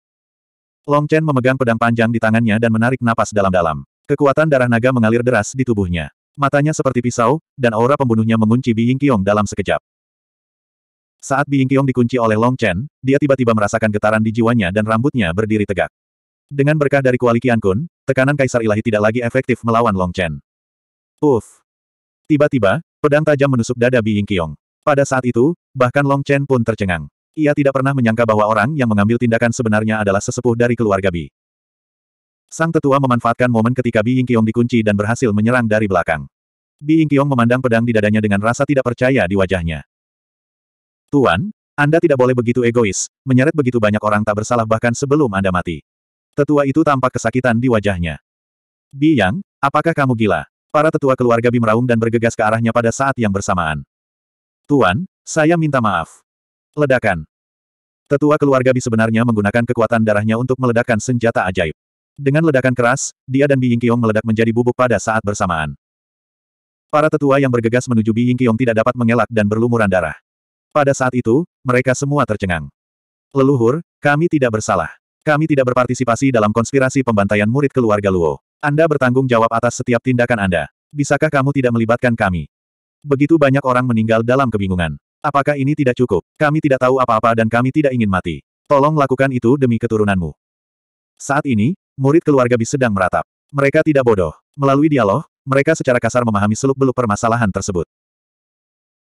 Long Chen memegang pedang panjang di tangannya dan menarik napas dalam-dalam. Kekuatan darah naga mengalir deras di tubuhnya. Matanya seperti pisau, dan aura pembunuhnya mengunci Bi Yingqiong dalam sekejap. Saat Bi Yingqiong dikunci oleh Long Chen, dia tiba-tiba merasakan getaran di jiwanya dan rambutnya berdiri tegak. Dengan berkah dari kuali Qian Kun, tekanan Kaisar Ilahi tidak lagi efektif melawan Long Chen. Uff! Tiba-tiba, pedang tajam menusuk dada Bi Yingqiong. Pada saat itu, bahkan Long Chen pun tercengang. Ia tidak pernah menyangka bahwa orang yang mengambil tindakan sebenarnya adalah sesepuh dari keluarga Bi. Sang tetua memanfaatkan momen ketika Bi Yingqiong dikunci dan berhasil menyerang dari belakang. Bi Yingqiong memandang pedang di dadanya dengan rasa tidak percaya di wajahnya. Tuan, Anda tidak boleh begitu egois, menyeret begitu banyak orang tak bersalah bahkan sebelum Anda mati. Tetua itu tampak kesakitan di wajahnya. Bi Yang, apakah kamu gila? Para tetua keluarga Bi meraung dan bergegas ke arahnya pada saat yang bersamaan. Tuan, saya minta maaf. Ledakan. Tetua keluarga Bi sebenarnya menggunakan kekuatan darahnya untuk meledakkan senjata ajaib. Dengan ledakan keras, dia dan Bi Kiong meledak menjadi bubuk pada saat bersamaan. Para tetua yang bergegas menuju Bi Kiong tidak dapat mengelak dan berlumuran darah. Pada saat itu, mereka semua tercengang. Leluhur, kami tidak bersalah. Kami tidak berpartisipasi dalam konspirasi pembantaian murid keluarga Luo. Anda bertanggung jawab atas setiap tindakan Anda. Bisakah kamu tidak melibatkan kami? Begitu banyak orang meninggal dalam kebingungan. Apakah ini tidak cukup? Kami tidak tahu apa-apa dan kami tidak ingin mati. Tolong lakukan itu demi keturunanmu. Saat ini, murid keluarga Bi sedang meratap. Mereka tidak bodoh. Melalui dialog, mereka secara kasar memahami seluk-beluk permasalahan tersebut.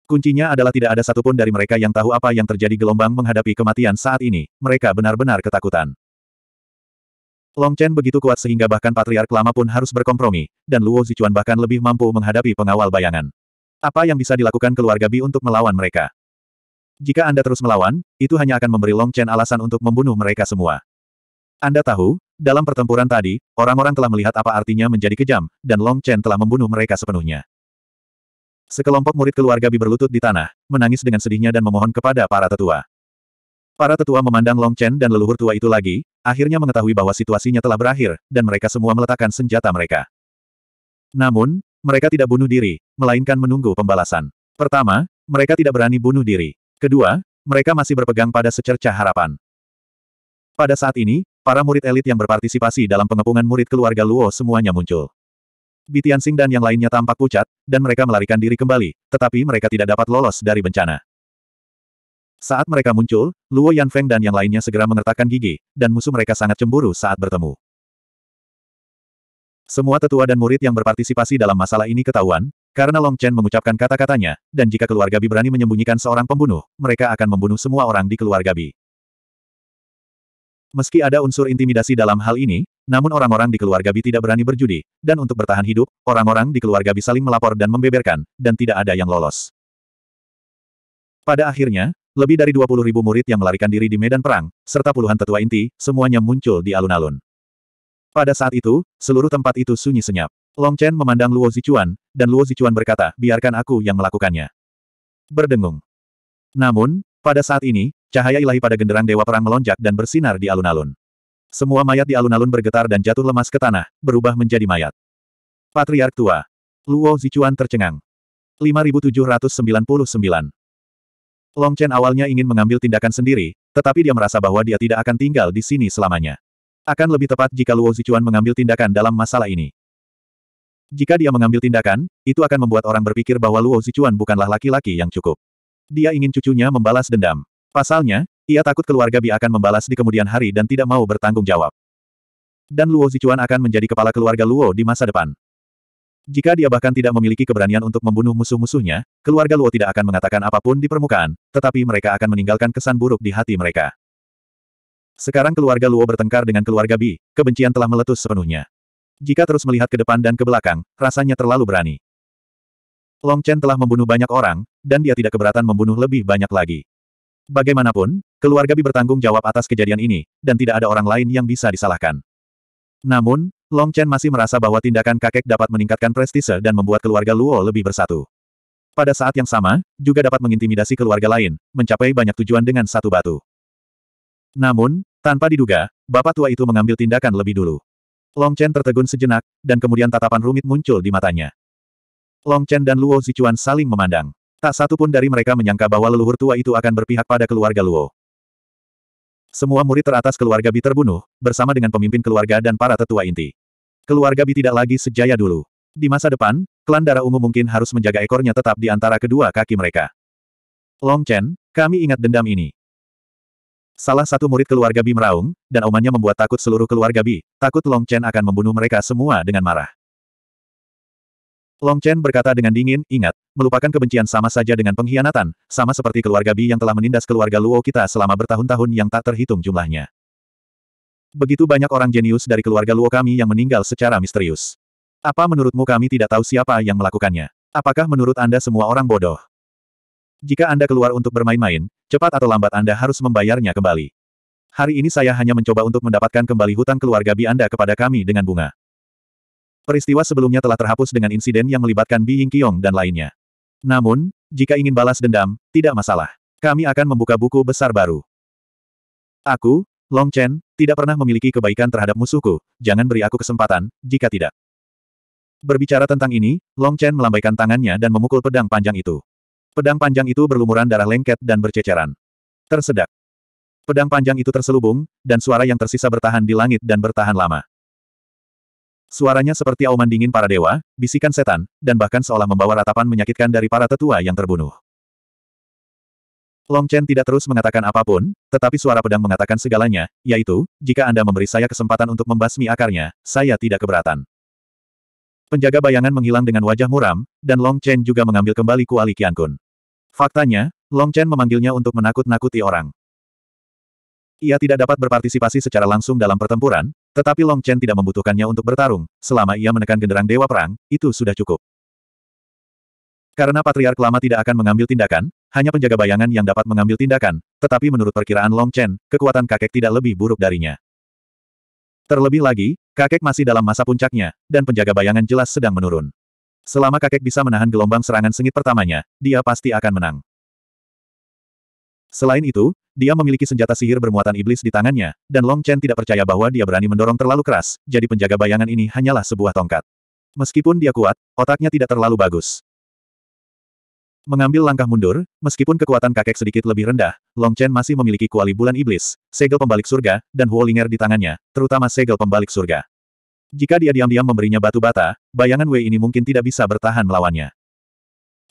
Kuncinya adalah tidak ada satupun dari mereka yang tahu apa yang terjadi gelombang menghadapi kematian saat ini, mereka benar-benar ketakutan. Long Chen begitu kuat sehingga bahkan Patriark lama pun harus berkompromi, dan Luo Zichuan bahkan lebih mampu menghadapi pengawal bayangan. Apa yang bisa dilakukan keluarga Bi untuk melawan mereka? Jika Anda terus melawan, itu hanya akan memberi Long Chen alasan untuk membunuh mereka semua. Anda tahu, dalam pertempuran tadi, orang-orang telah melihat apa artinya menjadi kejam, dan Long Chen telah membunuh mereka sepenuhnya. Sekelompok murid keluarga Bi berlutut di tanah, menangis dengan sedihnya dan memohon kepada para tetua. Para tetua memandang Long Chen dan leluhur tua itu lagi, akhirnya mengetahui bahwa situasinya telah berakhir, dan mereka semua meletakkan senjata mereka. Namun, mereka tidak bunuh diri, melainkan menunggu pembalasan. Pertama, mereka tidak berani bunuh diri. Kedua, mereka masih berpegang pada secerca harapan. Pada saat ini, Para murid elit yang berpartisipasi dalam pengepungan murid keluarga Luo semuanya muncul. Bitian Sing dan yang lainnya tampak pucat, dan mereka melarikan diri kembali, tetapi mereka tidak dapat lolos dari bencana. Saat mereka muncul, Luo Yanfeng dan yang lainnya segera mengertakkan gigi, dan musuh mereka sangat cemburu saat bertemu. Semua tetua dan murid yang berpartisipasi dalam masalah ini ketahuan, karena Long Chen mengucapkan kata-katanya, dan jika keluarga Bi berani menyembunyikan seorang pembunuh, mereka akan membunuh semua orang di keluarga Bi. Meski ada unsur intimidasi dalam hal ini, namun orang-orang di keluarga Bi tidak berani berjudi, dan untuk bertahan hidup, orang-orang di keluarga Bi saling melapor dan membeberkan, dan tidak ada yang lolos. Pada akhirnya, lebih dari 20 ribu murid yang melarikan diri di medan perang, serta puluhan tetua inti, semuanya muncul di alun-alun. Pada saat itu, seluruh tempat itu sunyi senyap. Long Chen memandang Luo Zichuan, dan Luo Zichuan berkata, biarkan aku yang melakukannya. Berdengung. Namun, pada saat ini, Cahaya ilahi pada genderang Dewa Perang melonjak dan bersinar di alun-alun. Semua mayat di alun-alun bergetar dan jatuh lemas ke tanah, berubah menjadi mayat. Patriark tua. Luo Zichuan tercengang. 5799. Long Chen awalnya ingin mengambil tindakan sendiri, tetapi dia merasa bahwa dia tidak akan tinggal di sini selamanya. Akan lebih tepat jika Luo Zichuan mengambil tindakan dalam masalah ini. Jika dia mengambil tindakan, itu akan membuat orang berpikir bahwa Luo Zichuan bukanlah laki-laki yang cukup. Dia ingin cucunya membalas dendam. Pasalnya, ia takut keluarga Bi akan membalas di kemudian hari dan tidak mau bertanggung jawab. Dan Luo Zichuan akan menjadi kepala keluarga Luo di masa depan. Jika dia bahkan tidak memiliki keberanian untuk membunuh musuh-musuhnya, keluarga Luo tidak akan mengatakan apapun di permukaan, tetapi mereka akan meninggalkan kesan buruk di hati mereka. Sekarang keluarga Luo bertengkar dengan keluarga Bi, kebencian telah meletus sepenuhnya. Jika terus melihat ke depan dan ke belakang, rasanya terlalu berani. Long Chen telah membunuh banyak orang, dan dia tidak keberatan membunuh lebih banyak lagi. Bagaimanapun, keluarga Bi bertanggung jawab atas kejadian ini, dan tidak ada orang lain yang bisa disalahkan. Namun, Long Chen masih merasa bahwa tindakan kakek dapat meningkatkan prestise dan membuat keluarga Luo lebih bersatu. Pada saat yang sama, juga dapat mengintimidasi keluarga lain, mencapai banyak tujuan dengan satu batu. Namun, tanpa diduga, bapak tua itu mengambil tindakan lebih dulu. Long Chen tertegun sejenak, dan kemudian tatapan rumit muncul di matanya. Long Chen dan Luo Zichuan saling memandang. Tak satu pun dari mereka menyangka bahwa leluhur tua itu akan berpihak pada keluarga Luo. Semua murid teratas keluarga Bi terbunuh, bersama dengan pemimpin keluarga dan para tetua inti. Keluarga Bi tidak lagi sejaya dulu. Di masa depan, klan darah ungu mungkin harus menjaga ekornya tetap di antara kedua kaki mereka. Long Chen, kami ingat dendam ini. Salah satu murid keluarga Bi meraung, dan omannya membuat takut seluruh keluarga Bi, takut Long Chen akan membunuh mereka semua dengan marah. Long Chen berkata dengan dingin, ingat, melupakan kebencian sama saja dengan pengkhianatan, sama seperti keluarga Bi yang telah menindas keluarga Luo kita selama bertahun-tahun yang tak terhitung jumlahnya. Begitu banyak orang jenius dari keluarga Luo kami yang meninggal secara misterius. Apa menurutmu kami tidak tahu siapa yang melakukannya? Apakah menurut Anda semua orang bodoh? Jika Anda keluar untuk bermain-main, cepat atau lambat Anda harus membayarnya kembali. Hari ini saya hanya mencoba untuk mendapatkan kembali hutang keluarga Bi Anda kepada kami dengan bunga. Peristiwa sebelumnya telah terhapus dengan insiden yang melibatkan Bi Ying dan lainnya. Namun, jika ingin balas dendam, tidak masalah. Kami akan membuka buku besar baru. Aku, Long Chen, tidak pernah memiliki kebaikan terhadap musuhku, jangan beri aku kesempatan, jika tidak. Berbicara tentang ini, Long Chen melambaikan tangannya dan memukul pedang panjang itu. Pedang panjang itu berlumuran darah lengket dan berceceran. Tersedak. Pedang panjang itu terselubung, dan suara yang tersisa bertahan di langit dan bertahan lama. Suaranya seperti auman dingin para dewa, bisikan setan, dan bahkan seolah membawa ratapan menyakitkan dari para tetua yang terbunuh. Long Chen tidak terus mengatakan apapun, tetapi suara pedang mengatakan segalanya, yaitu, jika Anda memberi saya kesempatan untuk membasmi akarnya, saya tidak keberatan. Penjaga bayangan menghilang dengan wajah muram, dan Long Chen juga mengambil kembali kuali Kun. Faktanya, Long Chen memanggilnya untuk menakut-nakuti orang. Ia tidak dapat berpartisipasi secara langsung dalam pertempuran, tetapi Long Chen tidak membutuhkannya untuk bertarung, selama ia menekan genderang Dewa Perang, itu sudah cukup. Karena Patriark Lama tidak akan mengambil tindakan, hanya penjaga bayangan yang dapat mengambil tindakan, tetapi menurut perkiraan Long Chen, kekuatan kakek tidak lebih buruk darinya. Terlebih lagi, kakek masih dalam masa puncaknya, dan penjaga bayangan jelas sedang menurun. Selama kakek bisa menahan gelombang serangan sengit pertamanya, dia pasti akan menang. Selain itu, dia memiliki senjata sihir bermuatan iblis di tangannya, dan Long Chen tidak percaya bahwa dia berani mendorong terlalu keras, jadi penjaga bayangan ini hanyalah sebuah tongkat. Meskipun dia kuat, otaknya tidak terlalu bagus. Mengambil langkah mundur, meskipun kekuatan kakek sedikit lebih rendah, Long Chen masih memiliki kuali bulan iblis, segel pembalik surga, dan Huolinger di tangannya, terutama segel pembalik surga. Jika dia diam-diam memberinya batu bata, bayangan Wei ini mungkin tidak bisa bertahan melawannya.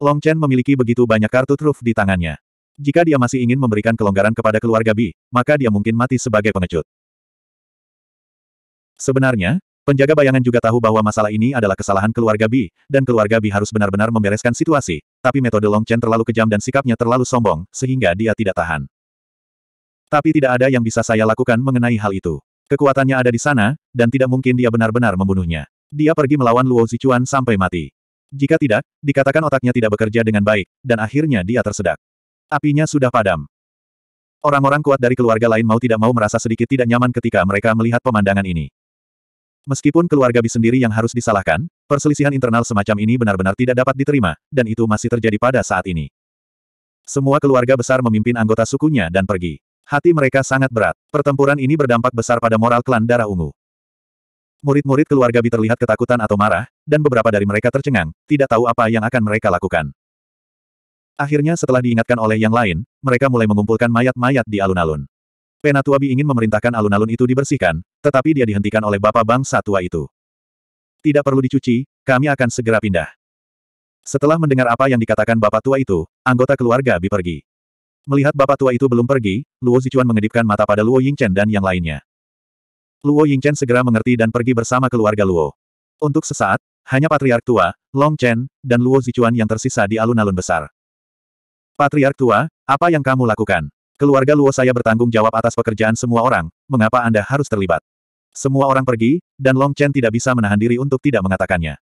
Long Chen memiliki begitu banyak kartu truf di tangannya. Jika dia masih ingin memberikan kelonggaran kepada keluarga Bi, maka dia mungkin mati sebagai pengecut. Sebenarnya, penjaga bayangan juga tahu bahwa masalah ini adalah kesalahan keluarga Bi, dan keluarga Bi harus benar-benar membereskan situasi, tapi metode Long Chen terlalu kejam dan sikapnya terlalu sombong, sehingga dia tidak tahan. Tapi tidak ada yang bisa saya lakukan mengenai hal itu. Kekuatannya ada di sana, dan tidak mungkin dia benar-benar membunuhnya. Dia pergi melawan Luo Zichuan sampai mati. Jika tidak, dikatakan otaknya tidak bekerja dengan baik, dan akhirnya dia tersedak. Apinya sudah padam. Orang-orang kuat dari keluarga lain mau tidak mau merasa sedikit tidak nyaman ketika mereka melihat pemandangan ini. Meskipun keluarga Bi sendiri yang harus disalahkan, perselisihan internal semacam ini benar-benar tidak dapat diterima, dan itu masih terjadi pada saat ini. Semua keluarga besar memimpin anggota sukunya dan pergi. Hati mereka sangat berat. Pertempuran ini berdampak besar pada moral klan darah ungu. Murid-murid keluarga Bi terlihat ketakutan atau marah, dan beberapa dari mereka tercengang, tidak tahu apa yang akan mereka lakukan. Akhirnya setelah diingatkan oleh yang lain, mereka mulai mengumpulkan mayat-mayat di alun-alun. Penatua bi ingin memerintahkan alun-alun itu dibersihkan, tetapi dia dihentikan oleh bapak bangsa tua itu. Tidak perlu dicuci, kami akan segera pindah. Setelah mendengar apa yang dikatakan bapak tua itu, anggota keluarga Bi pergi. Melihat bapak tua itu belum pergi, Luo Zichuan mengedipkan mata pada Luo Yingchen dan yang lainnya. Luo Yingchen segera mengerti dan pergi bersama keluarga Luo. Untuk sesaat, hanya patriark tua, Long Chen, dan Luo Zichuan yang tersisa di alun-alun besar. Patriark tua, apa yang kamu lakukan? Keluarga Luo saya bertanggung jawab atas pekerjaan semua orang, mengapa Anda harus terlibat? Semua orang pergi, dan Long Chen tidak bisa menahan diri untuk tidak mengatakannya.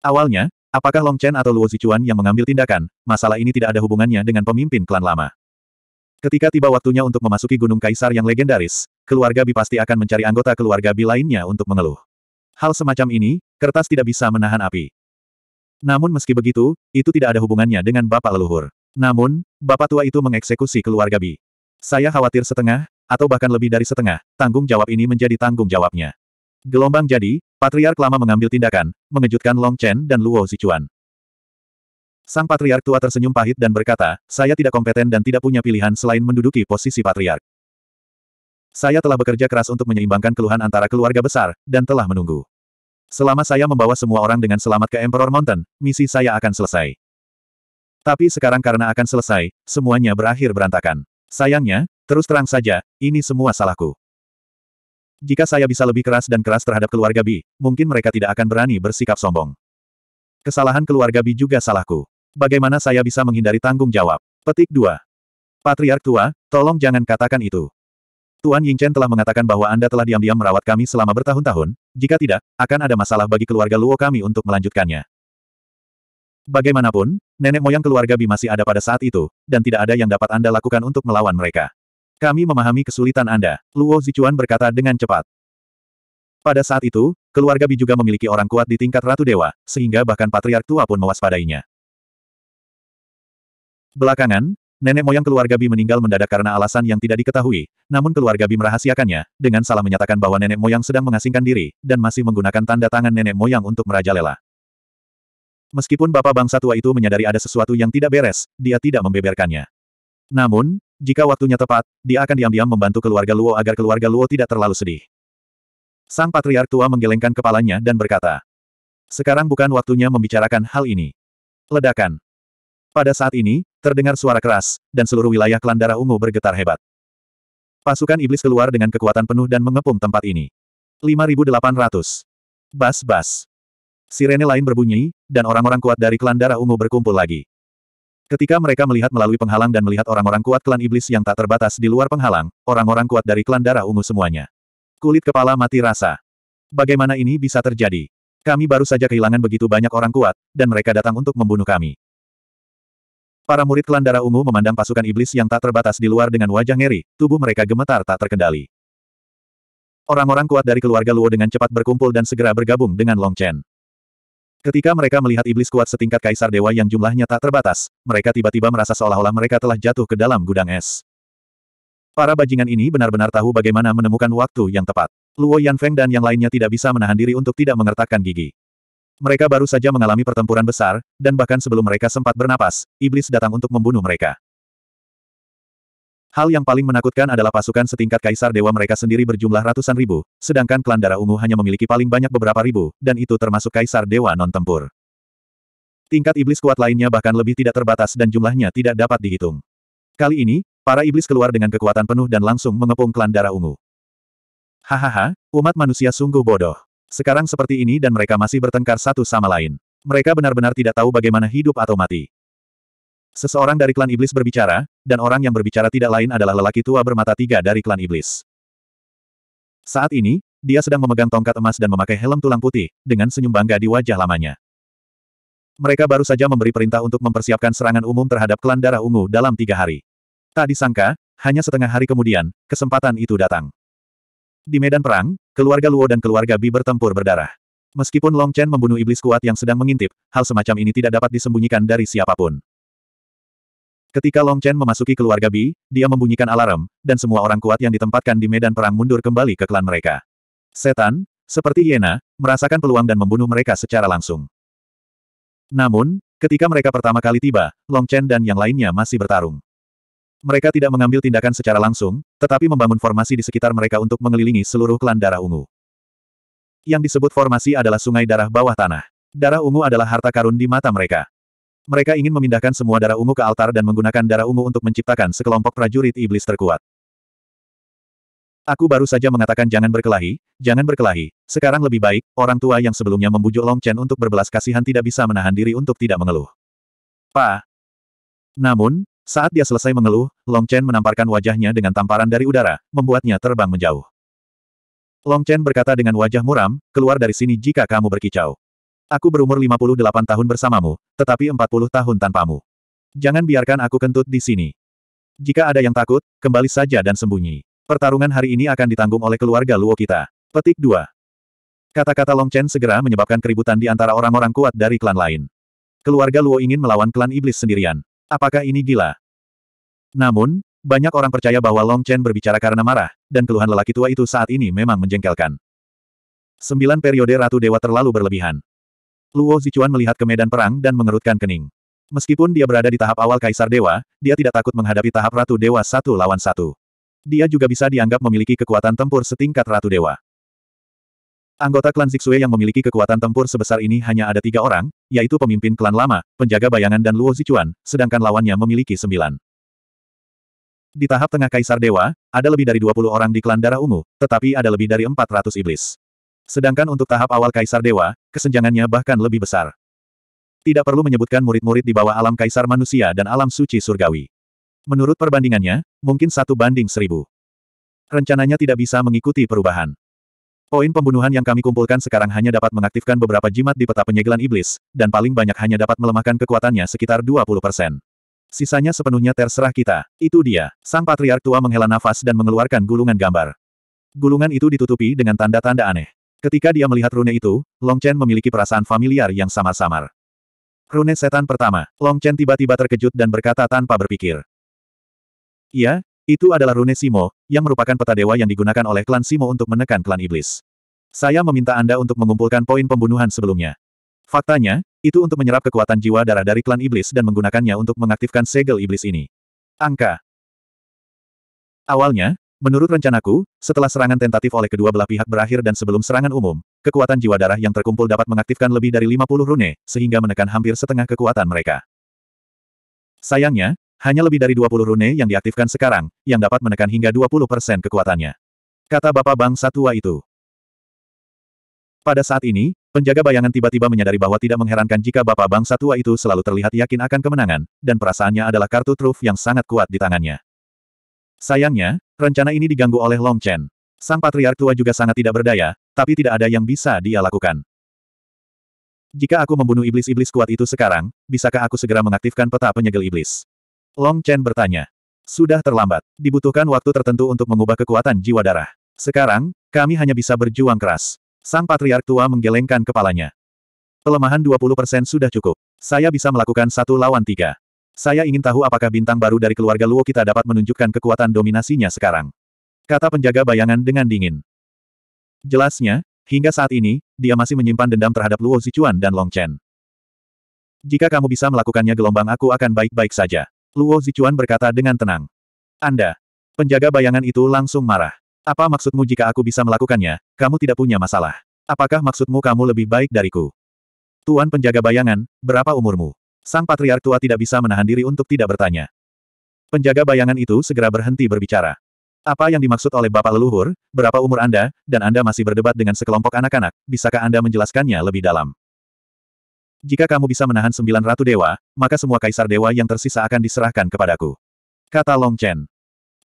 Awalnya, apakah Long Chen atau Luo Zichuan yang mengambil tindakan, masalah ini tidak ada hubungannya dengan pemimpin klan lama. Ketika tiba waktunya untuk memasuki Gunung Kaisar yang legendaris, keluarga Bi pasti akan mencari anggota keluarga Bi lainnya untuk mengeluh. Hal semacam ini, kertas tidak bisa menahan api. Namun meski begitu, itu tidak ada hubungannya dengan Bapak Leluhur. Namun, Bapak Tua itu mengeksekusi keluarga Bi. Saya khawatir setengah, atau bahkan lebih dari setengah, tanggung jawab ini menjadi tanggung jawabnya. Gelombang jadi, Patriark lama mengambil tindakan, mengejutkan Long Chen dan Luo Zichuan. Sang Patriark tua tersenyum pahit dan berkata, saya tidak kompeten dan tidak punya pilihan selain menduduki posisi Patriark. Saya telah bekerja keras untuk menyeimbangkan keluhan antara keluarga besar, dan telah menunggu. Selama saya membawa semua orang dengan selamat ke Emperor Mountain, misi saya akan selesai. Tapi sekarang karena akan selesai, semuanya berakhir berantakan. Sayangnya, terus terang saja, ini semua salahku. Jika saya bisa lebih keras dan keras terhadap keluarga Bi, mungkin mereka tidak akan berani bersikap sombong. Kesalahan keluarga Bi juga salahku. Bagaimana saya bisa menghindari tanggung jawab? Petik 2. Patriark tua, tolong jangan katakan itu. Tuan Ying Chen telah mengatakan bahwa Anda telah diam-diam merawat kami selama bertahun-tahun, jika tidak, akan ada masalah bagi keluarga Luo kami untuk melanjutkannya. Bagaimanapun, nenek moyang keluarga Bi masih ada pada saat itu, dan tidak ada yang dapat Anda lakukan untuk melawan mereka. Kami memahami kesulitan Anda, Luo Zichuan berkata dengan cepat. Pada saat itu, keluarga Bi juga memiliki orang kuat di tingkat Ratu Dewa, sehingga bahkan Patriark Tua pun mewaspadainya. Belakangan, Nenek moyang keluarga Bi meninggal mendadak karena alasan yang tidak diketahui, namun keluarga Bi merahasiakannya, dengan salah menyatakan bahwa nenek moyang sedang mengasingkan diri, dan masih menggunakan tanda tangan nenek moyang untuk merajalela. Meskipun bapak bangsa tua itu menyadari ada sesuatu yang tidak beres, dia tidak membeberkannya. Namun, jika waktunya tepat, dia akan diam-diam membantu keluarga Luo agar keluarga Luo tidak terlalu sedih. Sang patriark tua menggelengkan kepalanya dan berkata, sekarang bukan waktunya membicarakan hal ini. Ledakan. Pada saat ini, terdengar suara keras, dan seluruh wilayah klan darah ungu bergetar hebat. Pasukan iblis keluar dengan kekuatan penuh dan mengepung tempat ini. 5800. Bas-bas. Sirene lain berbunyi, dan orang-orang kuat dari klan darah ungu berkumpul lagi. Ketika mereka melihat melalui penghalang dan melihat orang-orang kuat klan iblis yang tak terbatas di luar penghalang, orang-orang kuat dari klan darah ungu semuanya. Kulit kepala mati rasa. Bagaimana ini bisa terjadi? Kami baru saja kehilangan begitu banyak orang kuat, dan mereka datang untuk membunuh kami. Para murid klan darah ungu memandang pasukan iblis yang tak terbatas di luar dengan wajah ngeri, tubuh mereka gemetar tak terkendali. Orang-orang kuat dari keluarga Luo dengan cepat berkumpul dan segera bergabung dengan Long Chen. Ketika mereka melihat iblis kuat setingkat kaisar dewa yang jumlahnya tak terbatas, mereka tiba-tiba merasa seolah-olah mereka telah jatuh ke dalam gudang es. Para bajingan ini benar-benar tahu bagaimana menemukan waktu yang tepat. Luo Yanfeng dan yang lainnya tidak bisa menahan diri untuk tidak mengertakkan gigi. Mereka baru saja mengalami pertempuran besar, dan bahkan sebelum mereka sempat bernapas, iblis datang untuk membunuh mereka. Hal yang paling menakutkan adalah pasukan setingkat kaisar dewa mereka sendiri berjumlah ratusan ribu, sedangkan klan darah ungu hanya memiliki paling banyak beberapa ribu, dan itu termasuk kaisar dewa non-tempur. Tingkat iblis kuat lainnya bahkan lebih tidak terbatas dan jumlahnya tidak dapat dihitung. Kali ini, para iblis keluar dengan kekuatan penuh dan langsung mengepung klan darah ungu. Hahaha, umat manusia sungguh bodoh. Sekarang seperti ini dan mereka masih bertengkar satu sama lain. Mereka benar-benar tidak tahu bagaimana hidup atau mati. Seseorang dari klan iblis berbicara, dan orang yang berbicara tidak lain adalah lelaki tua bermata tiga dari klan iblis. Saat ini, dia sedang memegang tongkat emas dan memakai helm tulang putih, dengan senyum bangga di wajah lamanya. Mereka baru saja memberi perintah untuk mempersiapkan serangan umum terhadap klan darah ungu dalam tiga hari. Tak disangka, hanya setengah hari kemudian, kesempatan itu datang. Di medan perang, Keluarga Luo dan keluarga Bi bertempur berdarah. Meskipun Long Chen membunuh iblis kuat yang sedang mengintip, hal semacam ini tidak dapat disembunyikan dari siapapun. Ketika Long Chen memasuki keluarga Bi, dia membunyikan alarm, dan semua orang kuat yang ditempatkan di medan perang mundur kembali ke klan mereka. Setan, seperti Yena, merasakan peluang dan membunuh mereka secara langsung. Namun, ketika mereka pertama kali tiba, Long Chen dan yang lainnya masih bertarung. Mereka tidak mengambil tindakan secara langsung, tetapi membangun formasi di sekitar mereka untuk mengelilingi seluruh klan darah ungu. Yang disebut formasi adalah sungai darah bawah tanah. Darah ungu adalah harta karun di mata mereka. Mereka ingin memindahkan semua darah ungu ke altar dan menggunakan darah ungu untuk menciptakan sekelompok prajurit iblis terkuat. Aku baru saja mengatakan jangan berkelahi, jangan berkelahi. Sekarang lebih baik, orang tua yang sebelumnya membujuk Long Chen untuk berbelas kasihan tidak bisa menahan diri untuk tidak mengeluh. Pa. Namun, saat dia selesai mengeluh, Long Chen menamparkan wajahnya dengan tamparan dari udara, membuatnya terbang menjauh. Long Chen berkata dengan wajah muram, keluar dari sini jika kamu berkicau. Aku berumur 58 tahun bersamamu, tetapi 40 tahun tanpamu. Jangan biarkan aku kentut di sini. Jika ada yang takut, kembali saja dan sembunyi. Pertarungan hari ini akan ditanggung oleh keluarga Luo kita. Petik 2. Kata-kata Long Chen segera menyebabkan keributan di antara orang-orang kuat dari klan lain. Keluarga Luo ingin melawan klan iblis sendirian. Apakah ini gila? Namun, banyak orang percaya bahwa Long Chen berbicara karena marah, dan keluhan lelaki tua itu saat ini memang menjengkelkan. Sembilan periode Ratu Dewa terlalu berlebihan. Luo Zichuan melihat ke medan perang dan mengerutkan kening. Meskipun dia berada di tahap awal Kaisar Dewa, dia tidak takut menghadapi tahap Ratu Dewa satu lawan satu. Dia juga bisa dianggap memiliki kekuatan tempur setingkat Ratu Dewa. Anggota klan Zixue yang memiliki kekuatan tempur sebesar ini hanya ada tiga orang, yaitu pemimpin klan lama, penjaga bayangan dan Luo Zichuan, sedangkan lawannya memiliki sembilan. Di tahap tengah Kaisar Dewa, ada lebih dari 20 orang di klan Darah Ungu, tetapi ada lebih dari 400 iblis. Sedangkan untuk tahap awal Kaisar Dewa, kesenjangannya bahkan lebih besar. Tidak perlu menyebutkan murid-murid di bawah alam Kaisar Manusia dan alam suci surgawi. Menurut perbandingannya, mungkin satu banding seribu. Rencananya tidak bisa mengikuti perubahan. Poin pembunuhan yang kami kumpulkan sekarang hanya dapat mengaktifkan beberapa jimat di peta penyegelan iblis, dan paling banyak hanya dapat melemahkan kekuatannya sekitar 20%. Sisanya sepenuhnya terserah kita. Itu dia. Sang Patriark Tua menghela nafas dan mengeluarkan gulungan gambar. Gulungan itu ditutupi dengan tanda-tanda aneh. Ketika dia melihat rune itu, Long Chen memiliki perasaan familiar yang samar-samar. Rune setan pertama, Long Chen tiba-tiba terkejut dan berkata tanpa berpikir. Iya, itu adalah rune Simo, yang merupakan peta dewa yang digunakan oleh klan Simo untuk menekan klan iblis. Saya meminta Anda untuk mengumpulkan poin pembunuhan sebelumnya. Faktanya, itu untuk menyerap kekuatan jiwa darah dari klan iblis dan menggunakannya untuk mengaktifkan segel iblis ini. Angka Awalnya, menurut rencanaku, setelah serangan tentatif oleh kedua belah pihak berakhir dan sebelum serangan umum, kekuatan jiwa darah yang terkumpul dapat mengaktifkan lebih dari 50 rune, sehingga menekan hampir setengah kekuatan mereka. Sayangnya, hanya lebih dari 20 rune yang diaktifkan sekarang, yang dapat menekan hingga 20% kekuatannya. Kata Bapak Bang Tua itu. Pada saat ini, penjaga bayangan tiba-tiba menyadari bahwa tidak mengherankan jika Bapak Bang Tua itu selalu terlihat yakin akan kemenangan, dan perasaannya adalah kartu truf yang sangat kuat di tangannya. Sayangnya, rencana ini diganggu oleh Long Chen. Sang Patriark Tua juga sangat tidak berdaya, tapi tidak ada yang bisa dia lakukan. Jika aku membunuh iblis-iblis kuat itu sekarang, bisakah aku segera mengaktifkan peta penyegel iblis? Long Chen bertanya. Sudah terlambat. Dibutuhkan waktu tertentu untuk mengubah kekuatan jiwa darah. Sekarang, kami hanya bisa berjuang keras. Sang Patriark Tua menggelengkan kepalanya. Pelemahan 20% sudah cukup. Saya bisa melakukan satu lawan tiga. Saya ingin tahu apakah bintang baru dari keluarga Luo kita dapat menunjukkan kekuatan dominasinya sekarang. Kata penjaga bayangan dengan dingin. Jelasnya, hingga saat ini, dia masih menyimpan dendam terhadap Luo Zichuan dan Long Chen. Jika kamu bisa melakukannya gelombang aku akan baik-baik saja. Luo Zichuan berkata dengan tenang. Anda. Penjaga bayangan itu langsung marah. Apa maksudmu jika aku bisa melakukannya, kamu tidak punya masalah. Apakah maksudmu kamu lebih baik dariku? Tuan penjaga bayangan, berapa umurmu? Sang patriark tua tidak bisa menahan diri untuk tidak bertanya. Penjaga bayangan itu segera berhenti berbicara. Apa yang dimaksud oleh Bapak leluhur, berapa umur Anda, dan Anda masih berdebat dengan sekelompok anak-anak, bisakah Anda menjelaskannya lebih dalam? Jika kamu bisa menahan sembilan ratu dewa, maka semua kaisar dewa yang tersisa akan diserahkan kepadaku. Kata Long Chen.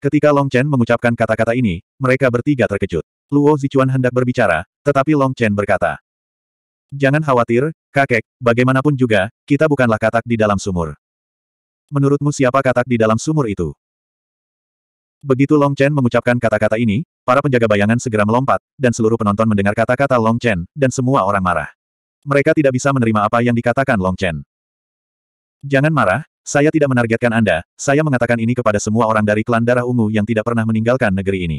Ketika Long Chen mengucapkan kata-kata ini, mereka bertiga terkejut. Luo Zichuan hendak berbicara, tetapi Long Chen berkata. Jangan khawatir, kakek, bagaimanapun juga, kita bukanlah katak di dalam sumur. Menurutmu siapa katak di dalam sumur itu? Begitu Long Chen mengucapkan kata-kata ini, para penjaga bayangan segera melompat, dan seluruh penonton mendengar kata-kata Long Chen, dan semua orang marah. Mereka tidak bisa menerima apa yang dikatakan Long Chen. Jangan marah, saya tidak menargetkan Anda, saya mengatakan ini kepada semua orang dari klan darah ungu yang tidak pernah meninggalkan negeri ini.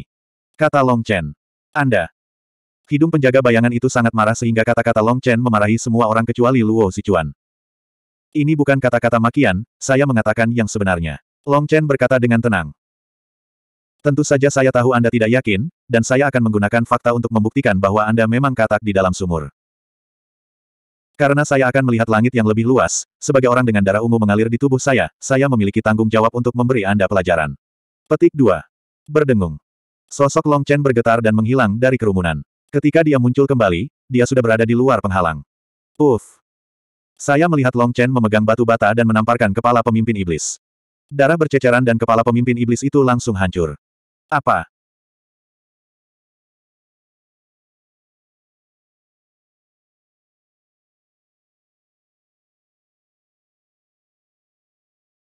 Kata Long Chen. Anda. Hidung penjaga bayangan itu sangat marah sehingga kata-kata Long Chen memarahi semua orang kecuali Luo Sichuan. Ini bukan kata-kata makian, saya mengatakan yang sebenarnya. Long Chen berkata dengan tenang. Tentu saja saya tahu Anda tidak yakin, dan saya akan menggunakan fakta untuk membuktikan bahwa Anda memang katak di dalam sumur. Karena saya akan melihat langit yang lebih luas, sebagai orang dengan darah ungu mengalir di tubuh saya, saya memiliki tanggung jawab untuk memberi Anda pelajaran. Petik 2. Berdengung. Sosok Long Chen bergetar dan menghilang dari kerumunan. Ketika dia muncul kembali, dia sudah berada di luar penghalang. Uff. Saya melihat Long Chen memegang batu bata dan menamparkan kepala pemimpin iblis. Darah berceceran dan kepala pemimpin iblis itu langsung hancur. Apa?